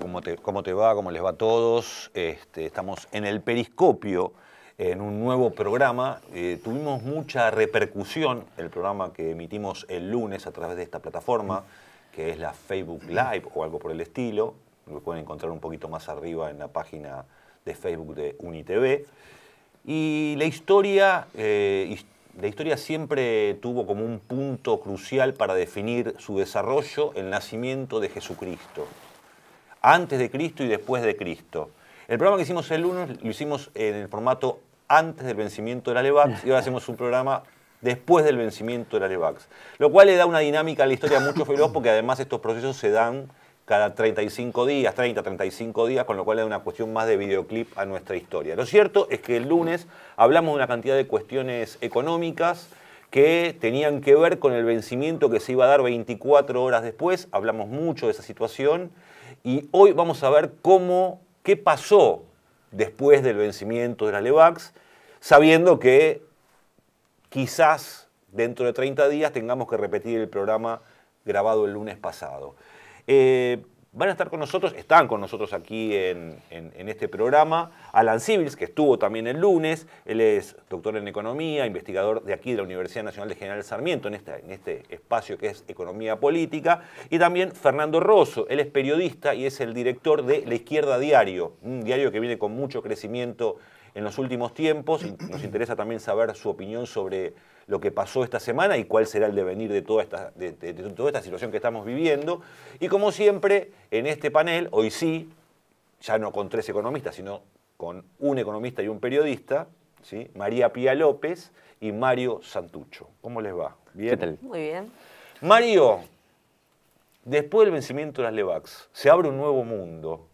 ¿cómo te, va? ¿Cómo les va a todos? Este, estamos en el periscopio, en un nuevo programa. Eh, tuvimos mucha repercusión el programa que emitimos el lunes a través de esta plataforma, que es la Facebook Live o algo por el estilo. Lo pueden encontrar un poquito más arriba en la página de Facebook de UniTV. Y la historia, eh, la historia siempre tuvo como un punto crucial para definir su desarrollo, el nacimiento de Jesucristo antes de Cristo y después de Cristo. El programa que hicimos el lunes lo hicimos en el formato antes del vencimiento de la Levax y ahora hacemos un programa después del vencimiento de la Levax. Lo cual le da una dinámica a la historia mucho feroz porque además estos procesos se dan cada 35 días, 30, 35 días, con lo cual da una cuestión más de videoclip a nuestra historia. Lo cierto es que el lunes hablamos de una cantidad de cuestiones económicas que tenían que ver con el vencimiento que se iba a dar 24 horas después, hablamos mucho de esa situación y hoy vamos a ver cómo, qué pasó después del vencimiento de la LEVAX, sabiendo que quizás dentro de 30 días tengamos que repetir el programa grabado el lunes pasado. Eh, van a estar con nosotros, están con nosotros aquí en, este programa, Alan Sibils, que estuvo también el lunes, él es doctor en economía, investigador de aquí de la Universidad Nacional de General Sarmiento, en este, en este espacio que es economía política, y también Fernando Rosso, él es periodista y es el director de La Izquierda Diario, un diario que viene con mucho crecimiento en los últimos tiempos, nos interesa también saber su opinión sobre lo que pasó esta semana y cuál será el devenir de toda esta, toda esta situación que estamos viviendo. Y como siempre, en este panel, hoy sí, ya no con tres economistas, sino con un economista y un periodista, ¿sí? María Pía López y Mario Santucho. ¿Cómo les va? ¿Bien? Muy bien. Mario, después del vencimiento de las LEVAX, se abre un nuevo mundo.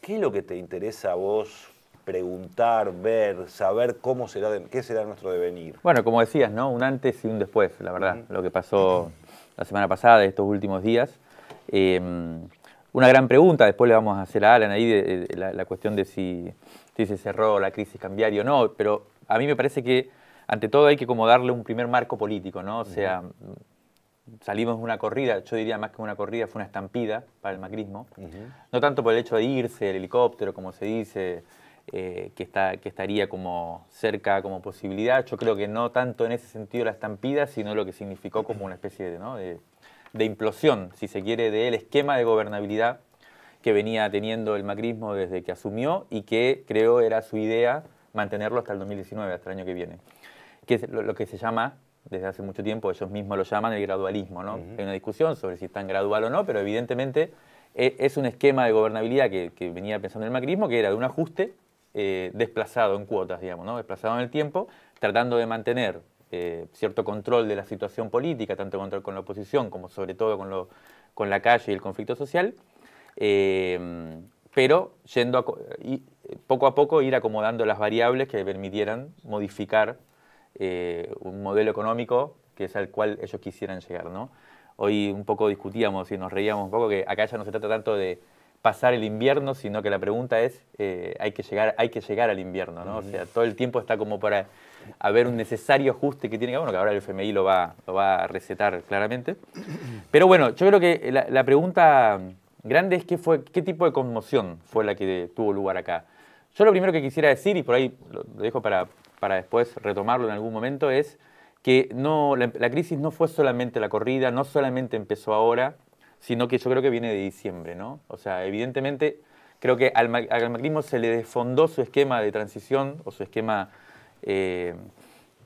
¿Qué es lo que te interesa a vos preguntar, ver, saber cómo será qué será nuestro devenir. Bueno, como decías, ¿no? Un antes y un después, la verdad, lo que pasó la semana pasada, estos últimos días. Em, una gran pregunta, después le vamos a hacer a Alan ahí de, la, cuestión de si, se cerró la crisis cambiaria o no, pero a mí me parece que ante todo hay que como darle un primer marco político, ¿no? O sea, salimos de una corrida, yo diría más que una corrida, fue una estampida para el macrismo. No tanto por el hecho de irse, el helicóptero, como se dice, eh, que, está, que estaría como cerca como posibilidad. Yo creo que no tanto en ese sentido la estampida, sino lo que significó como una especie de, de, implosión, si se quiere, del esquema de gobernabilidad que venía teniendo el macrismo desde que asumió y que creo era su idea mantenerlo hasta el 2019, hasta el año que viene. Que es lo, que se llama, desde hace mucho tiempo, ellos mismos lo llaman el gradualismo. ¿no? Hay una discusión sobre si es tan gradual o no, pero evidentemente eh, es, un esquema de gobernabilidad que, venía pensando el macrismo, que era de un ajuste eh, desplazado en cuotas, digamos, ¿no? desplazado en el tiempo, tratando de mantener eh, cierto control de la situación política, tanto control con la oposición como sobre todo con, la calle y el conflicto social, eh, pero y poco a poco ir acomodando las variables que permitieran modificar un modelo económico que es al cual ellos quisieran llegar. Hoy un poco discutíamos y nos reíamos un poco que acá ya no se trata tanto de pasar el invierno, sino que la pregunta es, eh, hay, que llegar, hay que llegar al invierno, ¿no? O sea, todo el tiempo está como para haber un necesario ajuste que tiene que haber, bueno, que ahora el FMI lo va, lo va a recetar claramente. Pero bueno, yo creo que la, pregunta grande es qué, fue, qué tipo de conmoción fue la que tuvo lugar acá. Yo lo primero que quisiera decir, y por ahí lo dejo para, para después retomarlo en algún momento, es que no, la crisis no fue solamente la corrida, no solamente empezó ahora, sino que yo creo que viene de diciembre, ¿no? O sea, evidentemente creo que al, al se le desfondó su esquema de transición o su esquema eh,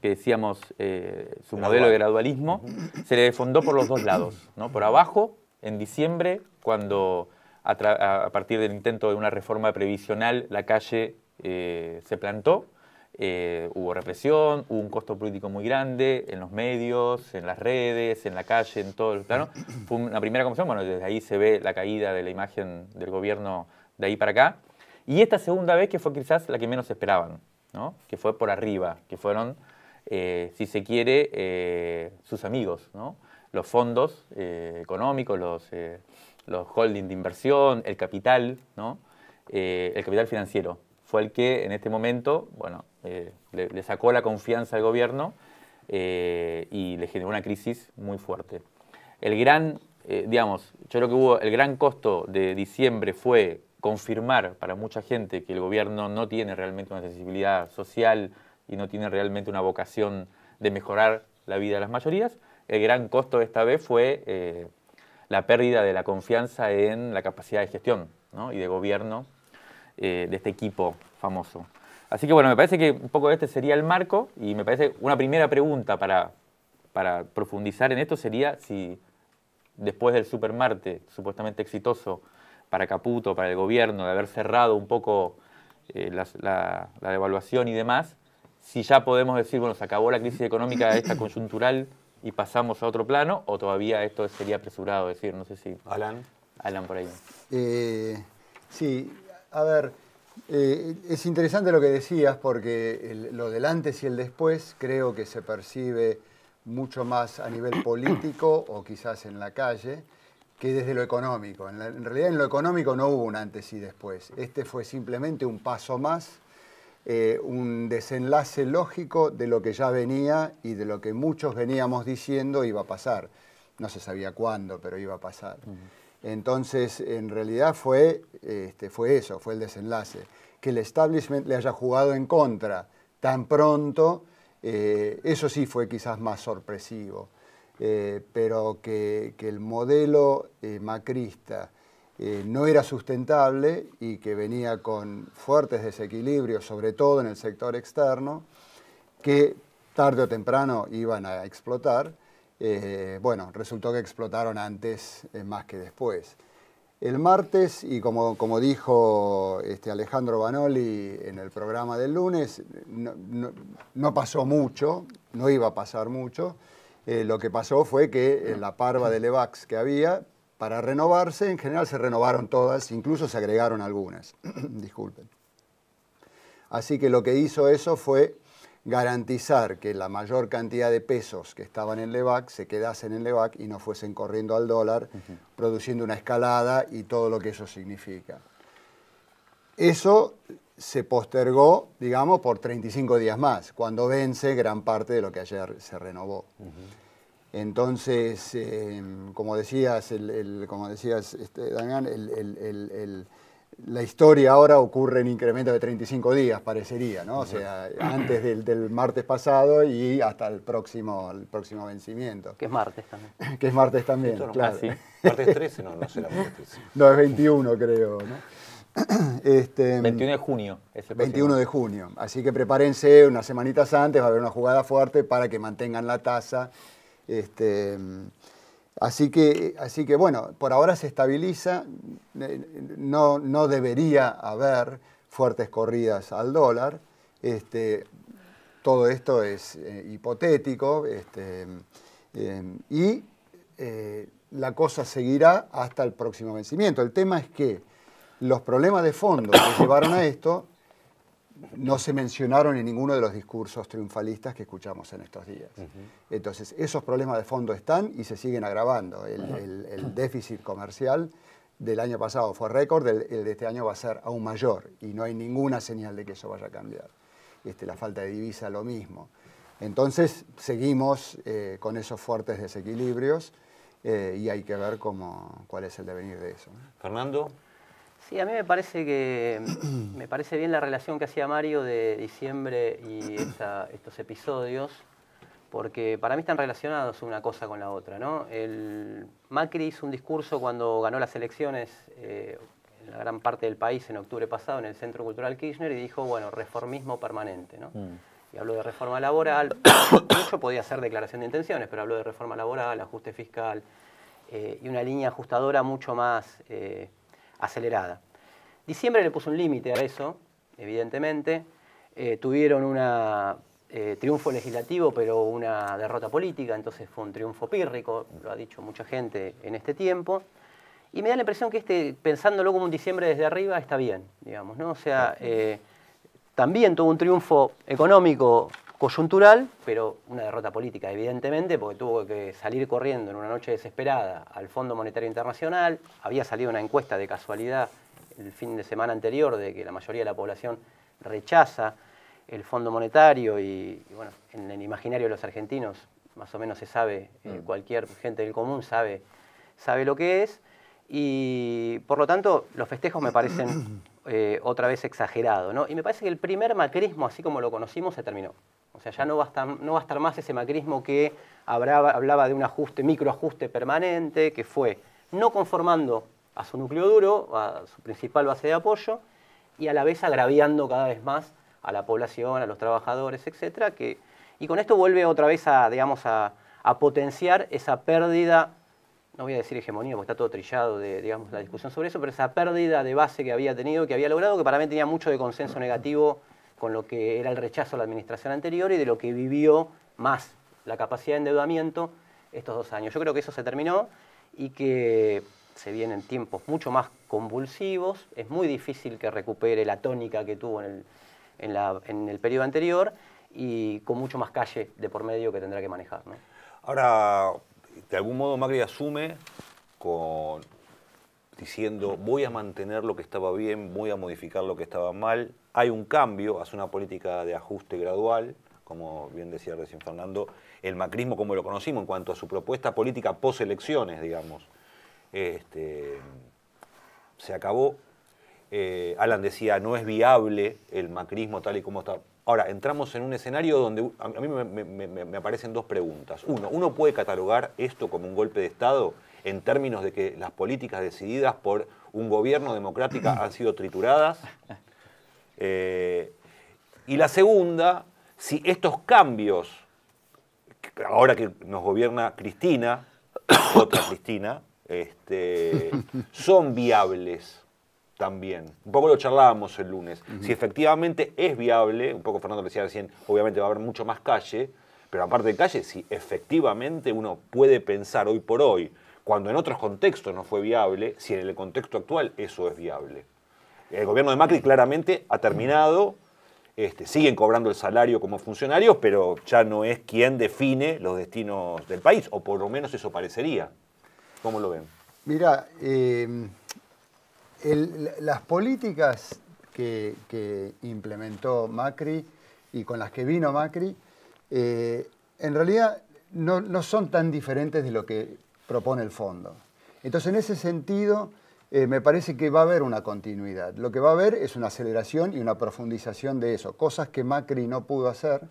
que decíamos, eh, su modelo de gradualismo, se le desfondó por los dos lados, Por abajo, en diciembre, cuando a, partir del intento de una reforma previsional la calle eh, se plantó, eh, hubo represión, hubo un costo político muy grande en los medios, en las redes, en la calle, en todo. el plano Fue una primera comisión, bueno, desde ahí se ve la caída de la imagen del gobierno de ahí para acá. Y esta segunda vez que fue quizás la que menos esperaban, ¿no? que fue por arriba, que fueron, eh, si se quiere, eh, sus amigos, ¿no? los fondos económicos, los, los holdings de inversión, el capital, ¿no? el capital financiero. Fue el que en este momento, bueno, eh, le, sacó la confianza al gobierno eh, y le generó una crisis muy fuerte. El gran, eh, yo creo que el gran costo de diciembre fue confirmar para mucha gente que el gobierno no tiene realmente una sensibilidad social y no tiene realmente una vocación de mejorar la vida de las mayorías. El gran costo de esta vez fue la pérdida de la confianza en la capacidad de gestión y de gobierno de este equipo famoso. Así que bueno, me parece que un poco este sería el marco y me parece una primera pregunta para, profundizar en esto sería si después del supermarte supuestamente exitoso para Caputo, para el gobierno, de haber cerrado un poco eh, la, devaluación y demás, si ya podemos decir, bueno, se acabó la crisis económica esta coyuntural y pasamos a otro plano, o todavía esto sería apresurado decir, no sé si... Alan. Alan por ahí. Eh, sí, a ver, eh, es interesante lo que decías porque lo del antes y el después creo que se percibe mucho más a nivel político o quizás en la calle que desde lo económico. En, realidad en lo económico no hubo un antes y después. Este fue simplemente un paso más, eh, un desenlace lógico de lo que ya venía y de lo que muchos veníamos diciendo iba a pasar. No se sabía cuándo, pero iba a pasar. Entonces, en realidad fue, este, fue eso, fue el desenlace. Que el establishment le haya jugado en contra tan pronto, eh, eso sí fue quizás más sorpresivo. Eh, pero que, el modelo eh, macrista no era sustentable y que venía con fuertes desequilibrios, sobre todo en el sector externo, que tarde o temprano iban a explotar, eh, bueno, resultó que explotaron antes eh, más que después. El martes, y como, como dijo este, Alejandro Banoli en el programa del lunes, no, pasó mucho, no iba a pasar mucho. Eh, lo que pasó fue que la parva de Levax que había, para renovarse, en general se renovaron todas, incluso se agregaron algunas. Disculpen. Así que lo que hizo eso fue garantizar que la mayor cantidad de pesos que estaban en LEVAC se quedasen en LEVAC y no fuesen corriendo al dólar, produciendo una escalada y todo lo que eso significa. Eso se postergó, digamos, por 35 días más, cuando vence gran parte de lo que ayer se renovó. Entonces, em, como decías, como decías este, Daniel, el, la historia ahora ocurre en incremento de 35 días, parecería, ¿no? O sea, antes del, martes pasado y hasta el próximo, el próximo vencimiento. Que es martes también. que es martes también, claro. ¿eh? Martes 13, no, no será martes No, es 21 creo, ¿no? Este, 21 de junio. Es 21 de junio. Así que prepárense unas semanitas antes, va a haber una jugada fuerte para que mantengan la tasa. Este, Así que, bueno, por ahora se estabiliza, eh, no, debería haber fuertes corridas al dólar. Este, todo esto es eh, hipotético este, em, y eh, la cosa seguirá hasta el próximo vencimiento. El tema es que los problemas de fondo que llevaron a esto no se mencionaron en ninguno de los discursos triunfalistas que escuchamos en estos días. Entonces, esos problemas de fondo están y se siguen agravando. El, déficit comercial del año pasado fue récord, el, de este año va a ser aún mayor y no hay ninguna señal de que eso vaya a cambiar. Este, la falta de divisa, lo mismo. Entonces, seguimos eh, con esos fuertes desequilibrios eh, y hay que ver cuál es el devenir de eso. Fernando. Sí, a mí me parece que me parece bien la relación que hacía Mario de diciembre y estos episodios, porque para mí están relacionados una cosa con la otra. ¿no? Macri hizo un discurso cuando ganó las elecciones eh, en la gran parte del país en octubre pasado en el Centro Cultural Kirchner y dijo, bueno, reformismo permanente. ¿no? Mm. Y habló de reforma laboral, mucho podía hacer declaración de intenciones, pero habló de reforma laboral, ajuste fiscal eh, y una línea ajustadora mucho más... Eh, acelerada. Diciembre le puso un límite a eso, evidentemente. Eh, tuvieron un eh, triunfo legislativo, pero una derrota política, entonces fue un triunfo pírrico, lo ha dicho mucha gente en este tiempo. Y me da la impresión que este, pensándolo como un diciembre desde arriba, está bien, digamos, ¿no? O sea, eh, también tuvo un triunfo económico coyuntural, pero una derrota política, evidentemente, porque tuvo que salir corriendo en una noche desesperada al Fondo Monetario Internacional. Había salido una encuesta de casualidad el fin de semana anterior de que la mayoría de la población rechaza el Fondo Monetario y, bueno, en el imaginario de los argentinos más o menos se sabe, eh, mm. cualquier gente del común sabe, sabe lo que es y por lo tanto los festejos me parecen eh, otra vez exagerados. Y me parece que el primer macrismo, así como lo conocimos, se terminó. O sea, ya no va a estar, más ese macrismo que hablaba, de un ajuste, microajuste permanente, que fue no conformando a su núcleo duro, a su principal base de apoyo, y a la vez agraviando cada vez más a la población, a los trabajadores, etc. y con esto vuelve otra vez a, potenciar esa pérdida, no voy a decir hegemonía, porque está todo trillado de la discusión sobre eso, pero esa pérdida de base que había tenido, que había logrado, que para mí tenía mucho de consenso negativo con lo que era el rechazo a la administración anterior y de lo que vivió más la capacidad de endeudamiento estos dos años. Yo creo que eso se terminó y que se vienen tiempos mucho más convulsivos, es muy difícil que recupere la tónica que tuvo en el, periodo anterior y con mucho más calle de por medio que tendrá que manejar. Ahora, de algún modo Macri asume con, diciendo voy a mantener lo que estaba bien, voy a modificar lo que estaba mal, hay un cambio, hacia una política de ajuste gradual, como bien decía recién Fernando, el macrismo como lo conocimos en cuanto a su propuesta política post-elecciones, digamos. Este, se acabó. Eh, Alan decía, no es viable el macrismo tal y como está. Ahora, entramos en un escenario donde a mí me, me aparecen dos preguntas. Uno, ¿uno puede catalogar esto como un golpe de Estado en términos de que las políticas decididas por un gobierno democrático han sido trituradas? Eh, y la segunda, si estos cambios, ahora que nos gobierna Cristina, otra Cristina, este, son viables también. Un poco lo charlábamos el lunes. Si efectivamente es viable, un poco Fernando decía recién, obviamente va a haber mucho más calle, pero aparte de calle, si efectivamente uno puede pensar hoy por hoy, cuando en otros contextos no fue viable, si en el contexto actual eso es viable el gobierno de Macri claramente ha terminado, este, siguen cobrando el salario como funcionarios, pero ya no es quien define los destinos del país, o por lo menos eso parecería. ¿Cómo lo ven? Mira, em, las políticas que, implementó Macri y con las que vino Macri, eh, en realidad no son tan diferentes de lo que propone el fondo. Entonces, en ese sentido, eh, me parece que va a haber una continuidad. Lo que va a haber es una aceleración y una profundización de eso, cosas que Macri no pudo hacer,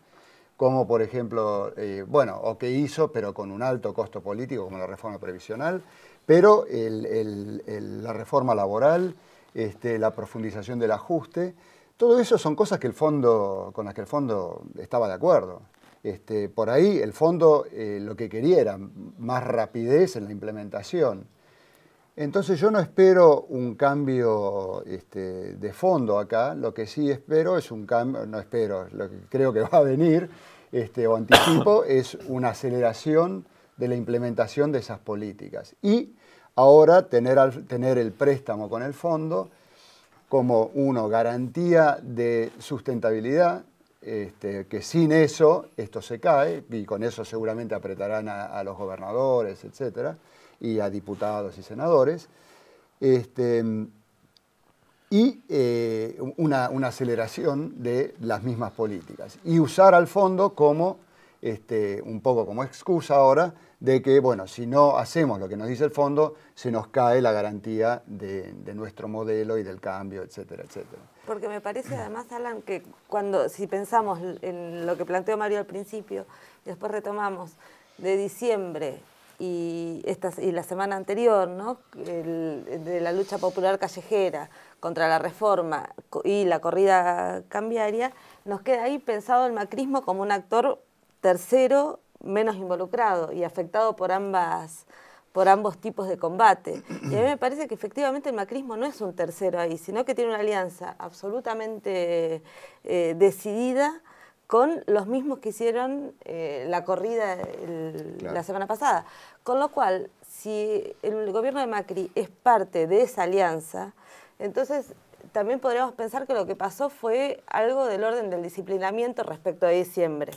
como por ejemplo, eh, bueno, o que hizo, pero con un alto costo político, como la reforma previsional, pero la reforma laboral, este, la profundización del ajuste, todo eso son cosas que el fondo, con las que el fondo estaba de acuerdo. Este, por ahí el fondo eh, lo que quería era más rapidez en la implementación. Entonces yo no espero un cambio este, de fondo acá, lo que sí espero es un cambio, no espero, lo que creo que va a venir este, o anticipo es una aceleración de la implementación de esas políticas. Y ahora tener, el préstamo con el fondo como, una garantía de sustentabilidad, este, que sin eso esto se cae, y con eso seguramente apretarán a, a los gobernadores, etcétera y a diputados y senadores. Este, y eh, una, aceleración de las mismas políticas. Y usar al fondo como, este, un poco como excusa ahora, de que, bueno, si no hacemos lo que nos dice el fondo, se nos cae la garantía de, de nuestro modelo y del cambio, etcétera, etcétera. Porque me parece además, Alan, que cuando, si pensamos en lo que planteó Mario al principio, después retomamos, de diciembre y, la semana anterior, ¿no? de la lucha popular callejera contra la reforma y la corrida cambiaria, nos queda ahí pensado el macrismo como un actor tercero menos involucrado y afectado por ambas por ambos tipos de combate. Y a mí me parece que efectivamente el macrismo no es un tercero ahí, sino que tiene una alianza absolutamente eh, decidida con los mismos que hicieron eh, la corrida la semana pasada. Con lo cual, si el gobierno de Macri es parte de esa alianza, entonces también podríamos pensar que lo que pasó fue algo del orden del disciplinamiento respecto a diciembre.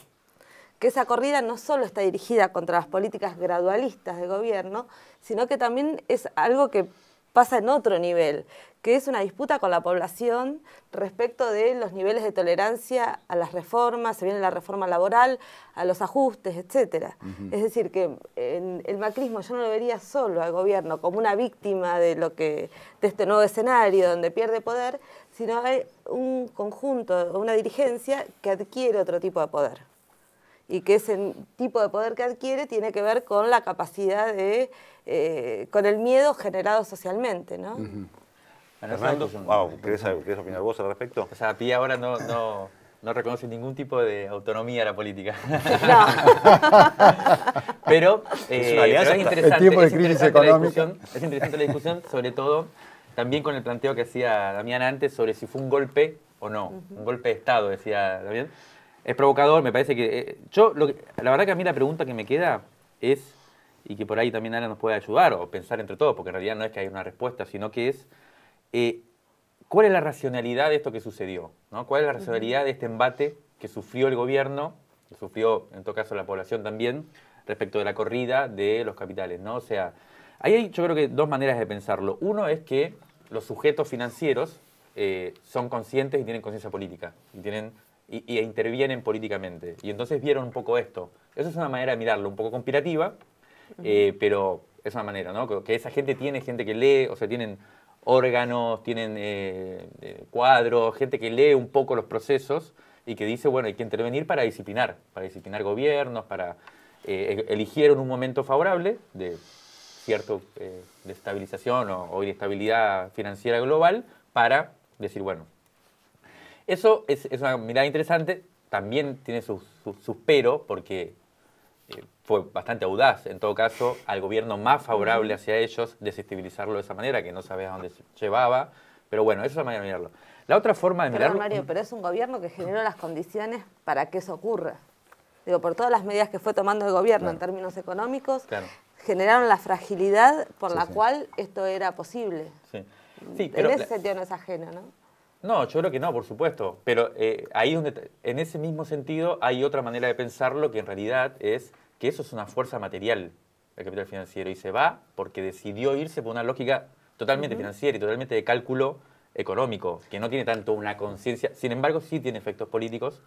Que esa corrida no solo está dirigida contra las políticas gradualistas del gobierno, sino que también es algo que pasa en otro nivel, que es una disputa con la población respecto de los niveles de tolerancia a las reformas, se viene la reforma laboral, a los ajustes, etc. Es decir, que en el macrismo yo no lo vería solo al gobierno como una víctima de, lo que, de este nuevo escenario donde pierde poder, sino hay un conjunto, una dirigencia que adquiere otro tipo de poder y que ese tipo de poder que adquiere tiene que ver con la capacidad de, eh, con el miedo generado socialmente, ¿no? Uh ¿querés, opinar vos al respecto? O sea, Pía ahora no, no, no reconoce ningún tipo de autonomía a la política. pero, es, eh, interesante, es, interesante la discusión, es interesante la discusión, sobre todo también con el planteo que hacía Damián antes sobre si fue un golpe o no, un golpe de Estado, decía Damián es provocador, me parece que... Eh, yo, la verdad que a mí la pregunta que me queda es, y que por ahí también Ana nos puede ayudar o pensar entre todos, porque en realidad no es que haya una respuesta, sino que es, eh, ¿cuál es la racionalidad de esto que sucedió? ¿Cuál es la racionalidad de este embate que sufrió el gobierno, que sufrió en todo caso la población también, respecto de la corrida de los capitales? O sea, ahí hay yo creo que dos maneras de pensarlo. Uno es que los sujetos financieros eh, son conscientes y tienen conciencia política, y tienen y, intervienen políticamente. Y entonces vieron un poco esto. Esa es una manera de mirarlo, un poco conspirativa, eh, pero es una manera, ¿no? Que, esa gente tiene gente que lee, o sea, tienen órganos, tienen eh, eh, cuadros, gente que lee un poco los procesos y que dice, bueno, hay que intervenir para disciplinar, para disciplinar gobiernos, para... E-, eligieron un momento favorable de cierta estabilización o, o inestabilidad financiera global para decir, bueno, eso es, una mirada interesante, también tiene sus su, pero, porque eh, fue bastante audaz, en todo caso, al gobierno más favorable hacia ellos, desestabilizarlo de esa manera, que no a dónde se llevaba, pero bueno, esa es la manera de mirarlo. La otra forma de pero, Mario, pero es un gobierno que generó las condiciones para que eso ocurra. Digo, por todas las medidas que fue tomando el gobierno en términos económicos, generaron la fragilidad por la cual esto era posible. Sí. Mm, en ese sentido no es ajeno, ¿no? No, yo creo que no, por supuesto. Pero eh, ahí donde, en ese mismo sentido, hay otra manera de pensarlo que en realidad es que eso es una fuerza material, el capital financiero, y se va porque decidió irse por una lógica totalmente financiera y totalmente de cálculo económico, que no tiene tanto una conciencia. Sin embargo, sí tiene efectos políticos,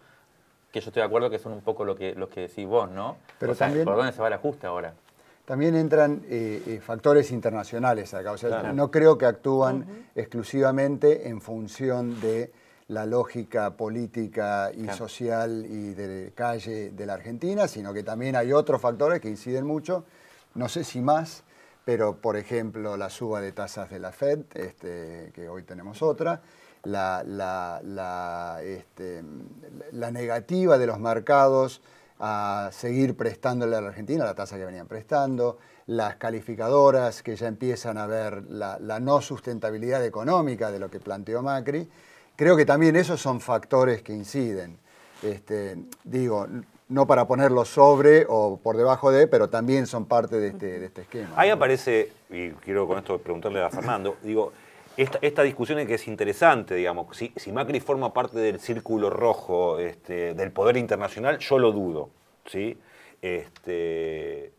que yo estoy de acuerdo que son un poco lo que, los que decís vos, ¿no? Pero ¿por dónde se va la justa ahora? también entran eh, eh, factores internacionales acá. O sea, no creo que actúan exclusivamente en función de la lógica política y social y de calle de la Argentina, sino que también hay otros factores que inciden mucho, no sé si más, pero por ejemplo la suba de tasas de la Fed, este, que hoy tenemos otra, la, la este, negativa de los mercados a seguir prestándole a la Argentina la tasa que venían prestando, las calificadoras que ya empiezan a ver la, no sustentabilidad económica de lo que planteó Macri. Creo que también esos son factores que inciden. Este, digo, no para ponerlo sobre o por debajo de, pero también son parte de este, de este esquema. Ahí aparece, y quiero con esto preguntarle a Fernando, digo, esta, esta discusión que es interesante, digamos, si, Macri forma parte del círculo rojo este, del poder internacional, yo lo dudo, este,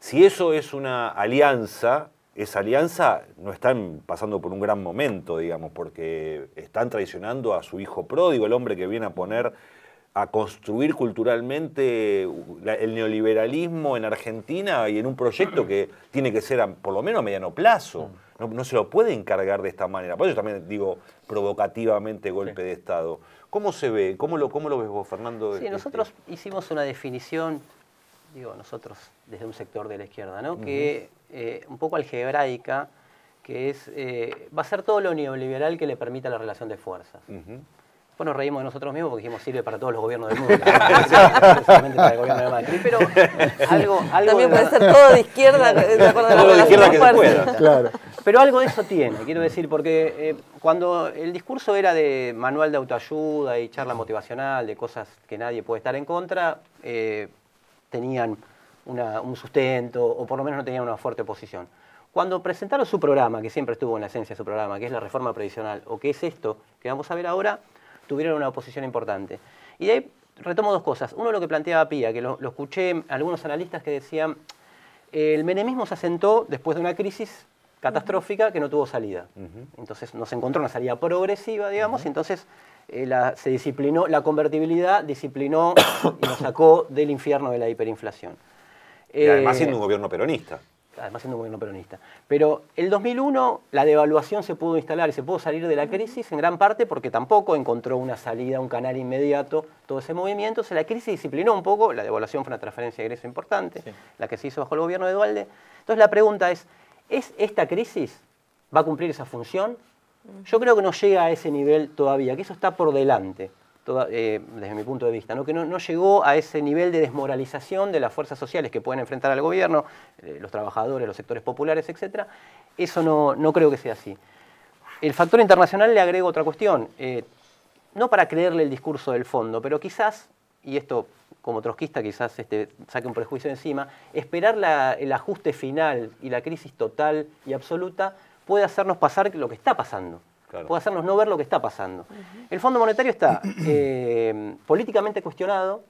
si eso es una alianza, esa alianza no están pasando por un gran momento, digamos, porque están traicionando a su hijo pródigo, el hombre que viene a poner a construir culturalmente el neoliberalismo en Argentina y en un proyecto que tiene que ser por lo menos a mediano plazo. No, se lo puede encargar de esta manera. Por eso también digo provocativamente golpe de Estado. ¿Cómo se ve? ¿Cómo lo, cómo lo ves vos, Fernando? Sí, este nosotros este? hicimos una definición, digo nosotros, desde un sector de la izquierda, que eh, un poco algebraica, que es, eh, va a ser todo lo neoliberal que le permita la relación de fuerzas. Bueno, nos reímos de nosotros mismos porque dijimos sirve para todos los gobiernos del mundo. Especialmente para el gobierno de Macri. Pero algo, También puede ser todo de izquierda, de izquierda que pueda. Pero algo de eso tiene, quiero decir, porque eh, cuando el discurso era de manual de autoayuda y charla motivacional, de cosas que nadie puede estar en contra, eh, tenían un sustento o por lo menos no tenían una fuerte oposición. Cuando presentaron su programa, que siempre estuvo en la esencia de su programa, que es la reforma previsional, o qué es esto que vamos a ver ahora, tuvieron una oposición importante. Y de ahí retomo dos cosas. Uno lo que planteaba Pía, que lo, escuché algunos analistas que decían, el menemismo se asentó después de una crisis catastrófica que no tuvo salida. Entonces no Entonces nos encontró una salida progresiva, digamos, y entonces eh, se disciplinó, la convertibilidad disciplinó y nos sacó del infierno de la hiperinflación. Y además eh, siendo un gobierno peronista además siendo un gobierno peronista. Pero el 2001 la devaluación se pudo instalar y se pudo salir de la crisis en gran parte porque tampoco encontró una salida, un canal inmediato, todo ese movimiento. la crisis disciplinó un poco, la devaluación fue una transferencia de ingreso importante, la que se hizo bajo el gobierno de Dualde. Entonces la pregunta es, ¿es esta crisis, va a cumplir esa función? Yo creo que no llega a ese nivel todavía, que eso está por delante. Eh, desde mi punto de vista, que no, llegó a ese nivel de desmoralización de las fuerzas sociales que pueden enfrentar al gobierno, eh, los trabajadores, los sectores populares, etc. Eso no, creo que sea así. El factor internacional le agrego otra cuestión, eh, no para creerle el discurso del fondo, pero quizás, y esto como trotskista quizás este, saque un prejuicio encima, esperar el ajuste final y la crisis total y absoluta puede hacernos pasar lo que está pasando puede hacernos no ver lo que está pasando. El Fondo Monetario está eh, políticamente cuestionado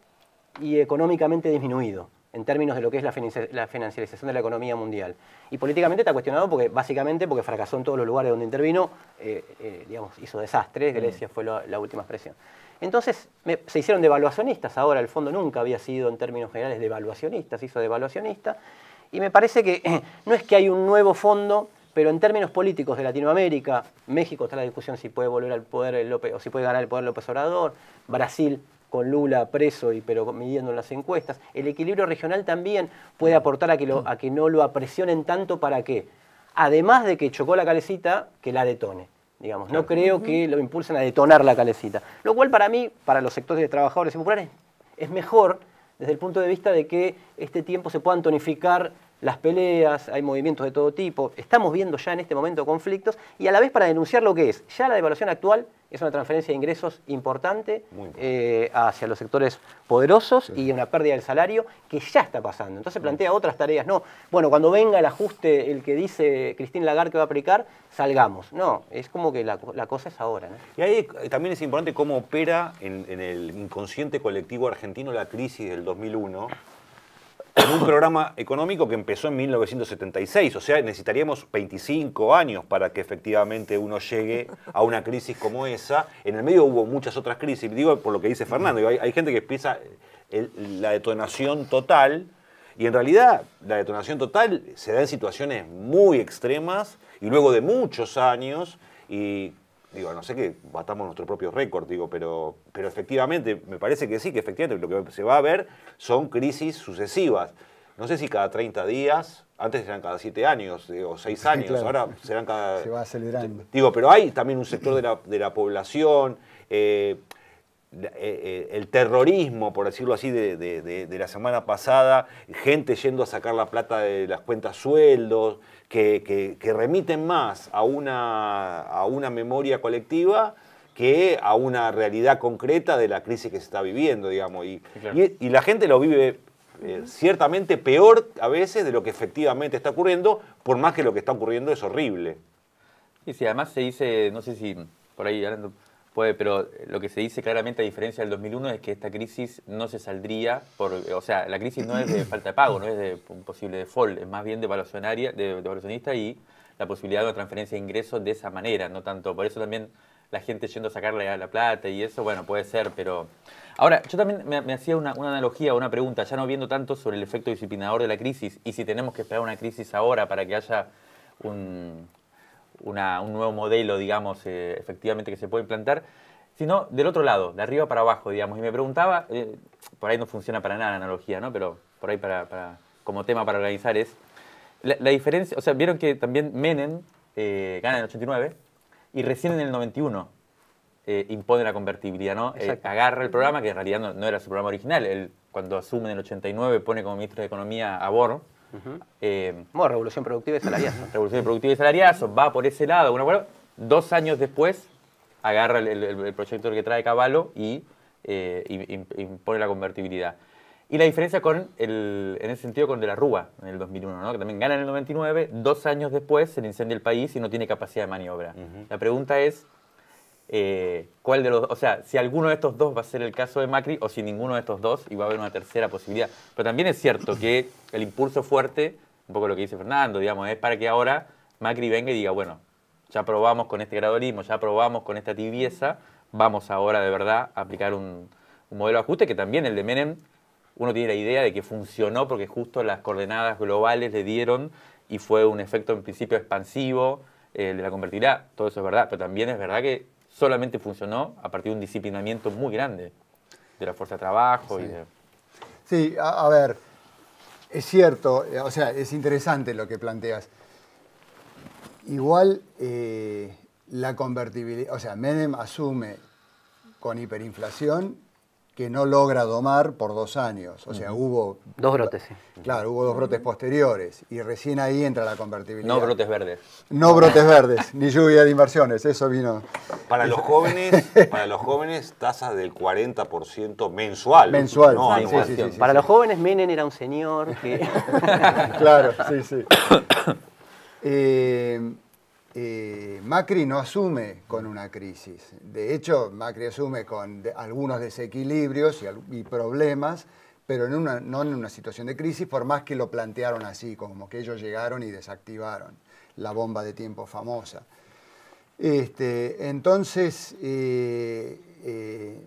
y económicamente disminuido en términos de lo que es la, financiación financiarización de la economía mundial. Y políticamente está cuestionado porque, básicamente, porque fracasó en todos los lugares donde intervino, eh, eh, digamos, hizo desastres, Grecia fue la, última expresión. Entonces, se hicieron devaluacionistas ahora, el fondo nunca había sido en términos generales devaluacionista, se hizo devaluacionista, y me parece que no es que hay un nuevo fondo pero en términos políticos de Latinoamérica, México está en la discusión si puede volver al poder López, o si puede ganar el poder López Obrador, Brasil con Lula preso y pero midiendo las encuestas. El equilibrio regional también puede aportar a que, no lo apresionen tanto para que, además de que chocó la calecita, que la detone. Digamos. No creo que lo impulsen a detonar la calecita. Lo cual para mí, para los sectores de trabajadores y populares, es mejor desde el punto de vista de que este tiempo se puedan tonificar las peleas, hay movimientos de todo tipo, estamos viendo ya en este momento conflictos y a la vez para denunciar lo que es. Ya la devaluación actual es una transferencia de ingresos importante, eh, hacia los sectores poderosos y una pérdida del salario que ya está pasando. Entonces plantea otras tareas. No, bueno, cuando venga el ajuste, el que dice Cristín Lagarde que va a aplicar, salgamos. No, es como que la, cosa es ahora. Y ahí eh, también es importante cómo opera en el inconsciente colectivo argentino la crisis del 2001 en un programa económico que empezó en 1976. O sea, necesitaríamos 25 años para que efectivamente uno llegue a una crisis como esa. En el medio hubo muchas otras crisis. Digo, por lo que dice Fernando, hay, gente que piensa la detonación total. Y en realidad la detonación total se da en situaciones muy extremas y luego de muchos años y Digo, no sé que batamos nuestro propio récord, digo, pero, pero efectivamente, me parece que sí, que efectivamente lo que se va a ver son crisis sucesivas. No sé si cada 30 días, antes eran cada 7 años eh, o 6 años, ahora serán cada... Se va acelerando. Digo, pero hay también un sector de la, población, eh, eh, eh, el terrorismo, por decirlo así, de, la semana pasada, gente yendo a sacar la plata de las cuentas sueldos, que, remiten más a una, a una memoria colectiva que a una realidad concreta de la crisis que se está viviendo, digamos. Y, y, la gente lo vive eh, ciertamente peor a veces de lo que efectivamente está ocurriendo, por más que lo que está ocurriendo es horrible. Y si además se dice, no sé si por ahí pero lo que se dice claramente a diferencia del 2001 es que esta crisis no se saldría por, o sea, la crisis no es de falta de pago, no es de un posible default, es más bien de evaluacionista de, y la posibilidad de una transferencia de ingresos de esa manera, no tanto, por eso también la gente yendo a sacarle la plata y eso, bueno, puede ser, pero... Ahora, yo también me, hacía una, analogía, una pregunta, ya no viendo tanto sobre el efecto disciplinador de la crisis y si tenemos que esperar una crisis ahora para que haya un, un nuevo modelo, digamos, eh, efectivamente que se puede implantar, sino del otro lado, de arriba para abajo, digamos. Y me preguntaba, eh, por ahí no funciona para nada la analogía, ¿no? Pero por ahí para, como tema para organizar es, la, diferencia, o sea, vieron que también Menem eh, gana en el 89 y recién en el 91 impone la convertibilidad, ¿no? agarra el programa, que en realidad no, era su programa original, él cuando asume en el 89 pone como ministro de Economía a Bor, eh, bueno, Revolución Productiva y salarial Revolución Productiva y Salariazo, va por ese lado. Bueno, dos años después agarra el, el, el proyecto que trae Caballo y eh, impone la convertibilidad. Y la diferencia con el, en ese sentido con De la Rúa en el 2001, ¿no? que también gana en el 99, dos años después se le incendia el país y no tiene capacidad de maniobra. La pregunta es, eh, cuál de los o sea, si alguno de estos dos va a ser el caso de Macri o si ninguno de estos dos y va a haber una tercera posibilidad. Pero también es cierto que el impulso fuerte, un poco lo que dice Fernando, digamos, es para que ahora Macri venga y diga, bueno, ya probamos con este gradualismo, ya probamos con esta tibieza, vamos ahora de verdad a aplicar un, modelo de ajuste que también el de Menem, uno tiene la idea de que funcionó porque justo las coordenadas globales le dieron y fue un efecto en principio expansivo el eh, de la convertirá, todo eso es verdad, pero también es verdad que solamente funcionó a partir de un disciplinamiento muy grande de la fuerza de trabajo. Sí, y sí a, ver, es cierto, o sea, es interesante lo que planteas. Igual eh, la convertibilidad, o sea, Menem asume con hiperinflación que no logra domar por dos años. O sea, hubo... Dos brotes, sí. Claro, hubo dos brotes posteriores y recién ahí entra la convertibilidad. No brotes verdes. No brotes verdes, ni lluvia de inversiones, eso vino... Para los jóvenes, para los jóvenes tasas del 40% mensual. Mensual, no, Para los jóvenes Menem era un señor que... claro, sí, sí. Eh, eh, Macri no asume con una crisis. De hecho, Macri asume con algunos desequilibrios y, problemas, pero no en una situación de crisis, por más que lo plantearon así, como que ellos llegaron y desactivaron la bomba de tiempo famosa. Este, entonces, eh, eh,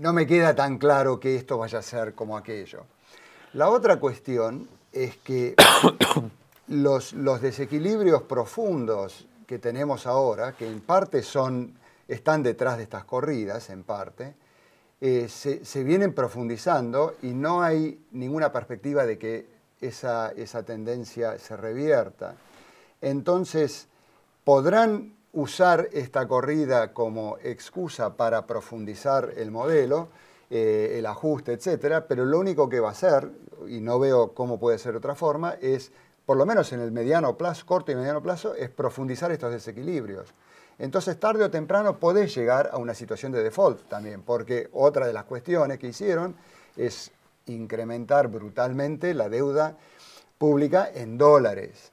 no me queda tan claro que esto vaya a ser como aquello. La otra cuestión es que los, desequilibrios profundos que tenemos ahora, que en parte son, están detrás de estas corridas, en parte, eh, se, vienen profundizando y no hay ninguna perspectiva de que esa, tendencia se revierta. Entonces, podrán usar esta corrida como excusa para profundizar el modelo, eh, el ajuste, etcétera, pero lo único que va a hacer, y no veo cómo puede ser otra forma, es por lo menos en el mediano plazo, corto y mediano plazo, es profundizar estos desequilibrios. Entonces, tarde o temprano podés llegar a una situación de default también, porque otra de las cuestiones que hicieron es incrementar brutalmente la deuda pública en dólares.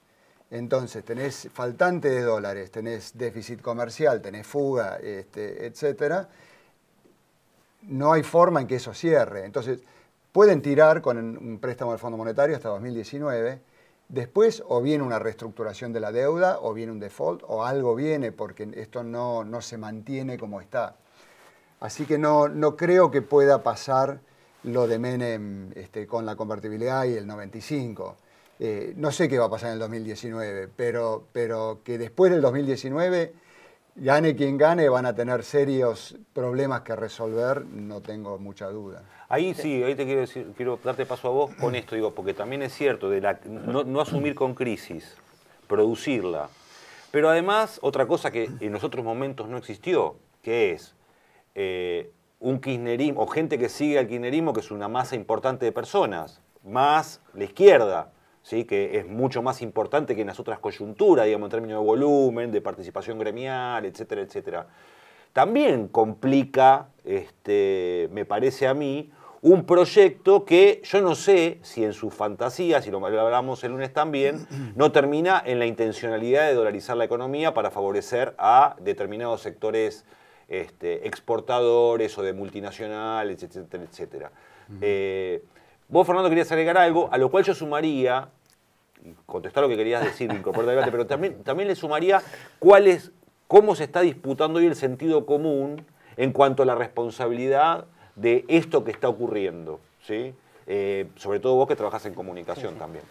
Entonces, tenés faltante de dólares, tenés déficit comercial, tenés fuga, etc. Este, etcétera. No hay forma en que eso cierre. Entonces, pueden tirar con un préstamo del Fondo Monetario hasta 2019, Después o viene una reestructuración de la deuda, o viene un default, o algo viene, porque esto no, se mantiene como está. Así que no, creo que pueda pasar lo de Menem este, con la convertibilidad y el 95. Eh, no sé qué va a pasar en el 2019, pero que después del 2019 Gane quien gane, van a tener serios problemas que resolver, no tengo mucha duda. Ahí sí, ahí te quiero decir, quiero darte paso a vos con esto, digo, porque también es cierto, de la, no, asumir con crisis, producirla. Pero además, otra cosa que en los otros momentos no existió, que es eh, un kirchnerismo, o gente que sigue al kirchnerismo, que es una masa importante de personas, más la izquierda, que es mucho más importante que en las otras coyunturas, digamos, en términos de volumen, de participación gremial, etcétera, etcétera. También complica, este, me parece a mí, un proyecto que yo no sé si en su fantasía, si lo hablamos el lunes también, no termina en la intencionalidad de dolarizar la economía para favorecer a determinados sectores este, exportadores o de multinacionales, etcétera, etcétera. Eh, vos, Fernando, querías agregar algo, a lo cual yo sumaría contestar lo que querías decir, incorporar pero también, también le sumaría cuál es, cómo se está disputando hoy el sentido común en cuanto a la responsabilidad de esto que está ocurriendo, ¿sí? Eh, sobre todo vos que trabajas en comunicación también.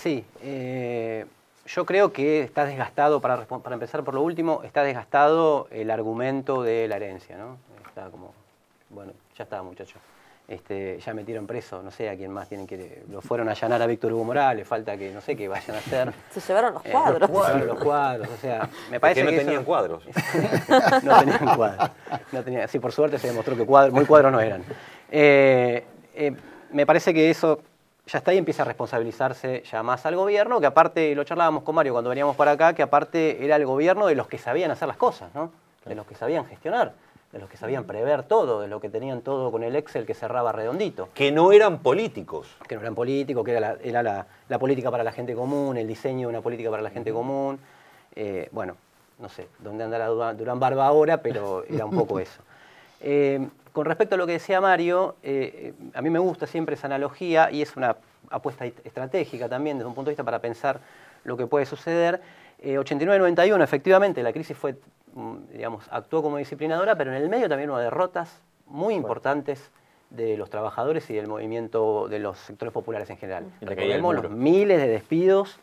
Sí, eh, yo creo que está desgastado, para, para, empezar por lo último, está desgastado el argumento de la herencia, ¿no? Está como, bueno, ya está muchachos. Este, ya metieron preso, no sé a quién más tienen que. Lo fueron a allanar a Víctor Hugo Morales, falta que no sé qué vayan a hacer. Se eh, llevaron los cuadros. o sea, me parece que. no tenían cuadros. no tenían cuadros. Sí, por suerte se demostró que muy cuadros no eran. Eh, eh, me parece que eso ya está ahí, empieza a responsabilizarse ya más al gobierno, que aparte, lo charlábamos con Mario cuando veníamos para acá, que aparte era el gobierno de los que sabían hacer las cosas, ¿no? De los que sabían gestionar de los que sabían prever todo, de los que tenían todo con el Excel que cerraba redondito. Que no eran políticos. Que no eran políticos, que era la, política para la gente común, el diseño de una política para la gente común. Eh, bueno, no sé dónde anda la Durán Barba ahora, pero era un poco eso. Eh, con respecto a lo que decía Mario, eh, a mí me gusta siempre esa analogía y es una apuesta estratégica también desde un punto de vista para pensar lo que puede suceder. 89-91, efectivamente, la crisis fue actuó como disciplinadora, pero en el medio también hubo derrotas muy importantes de los trabajadores y del movimiento de los sectores populares en general. Recordemos los miles de despidos.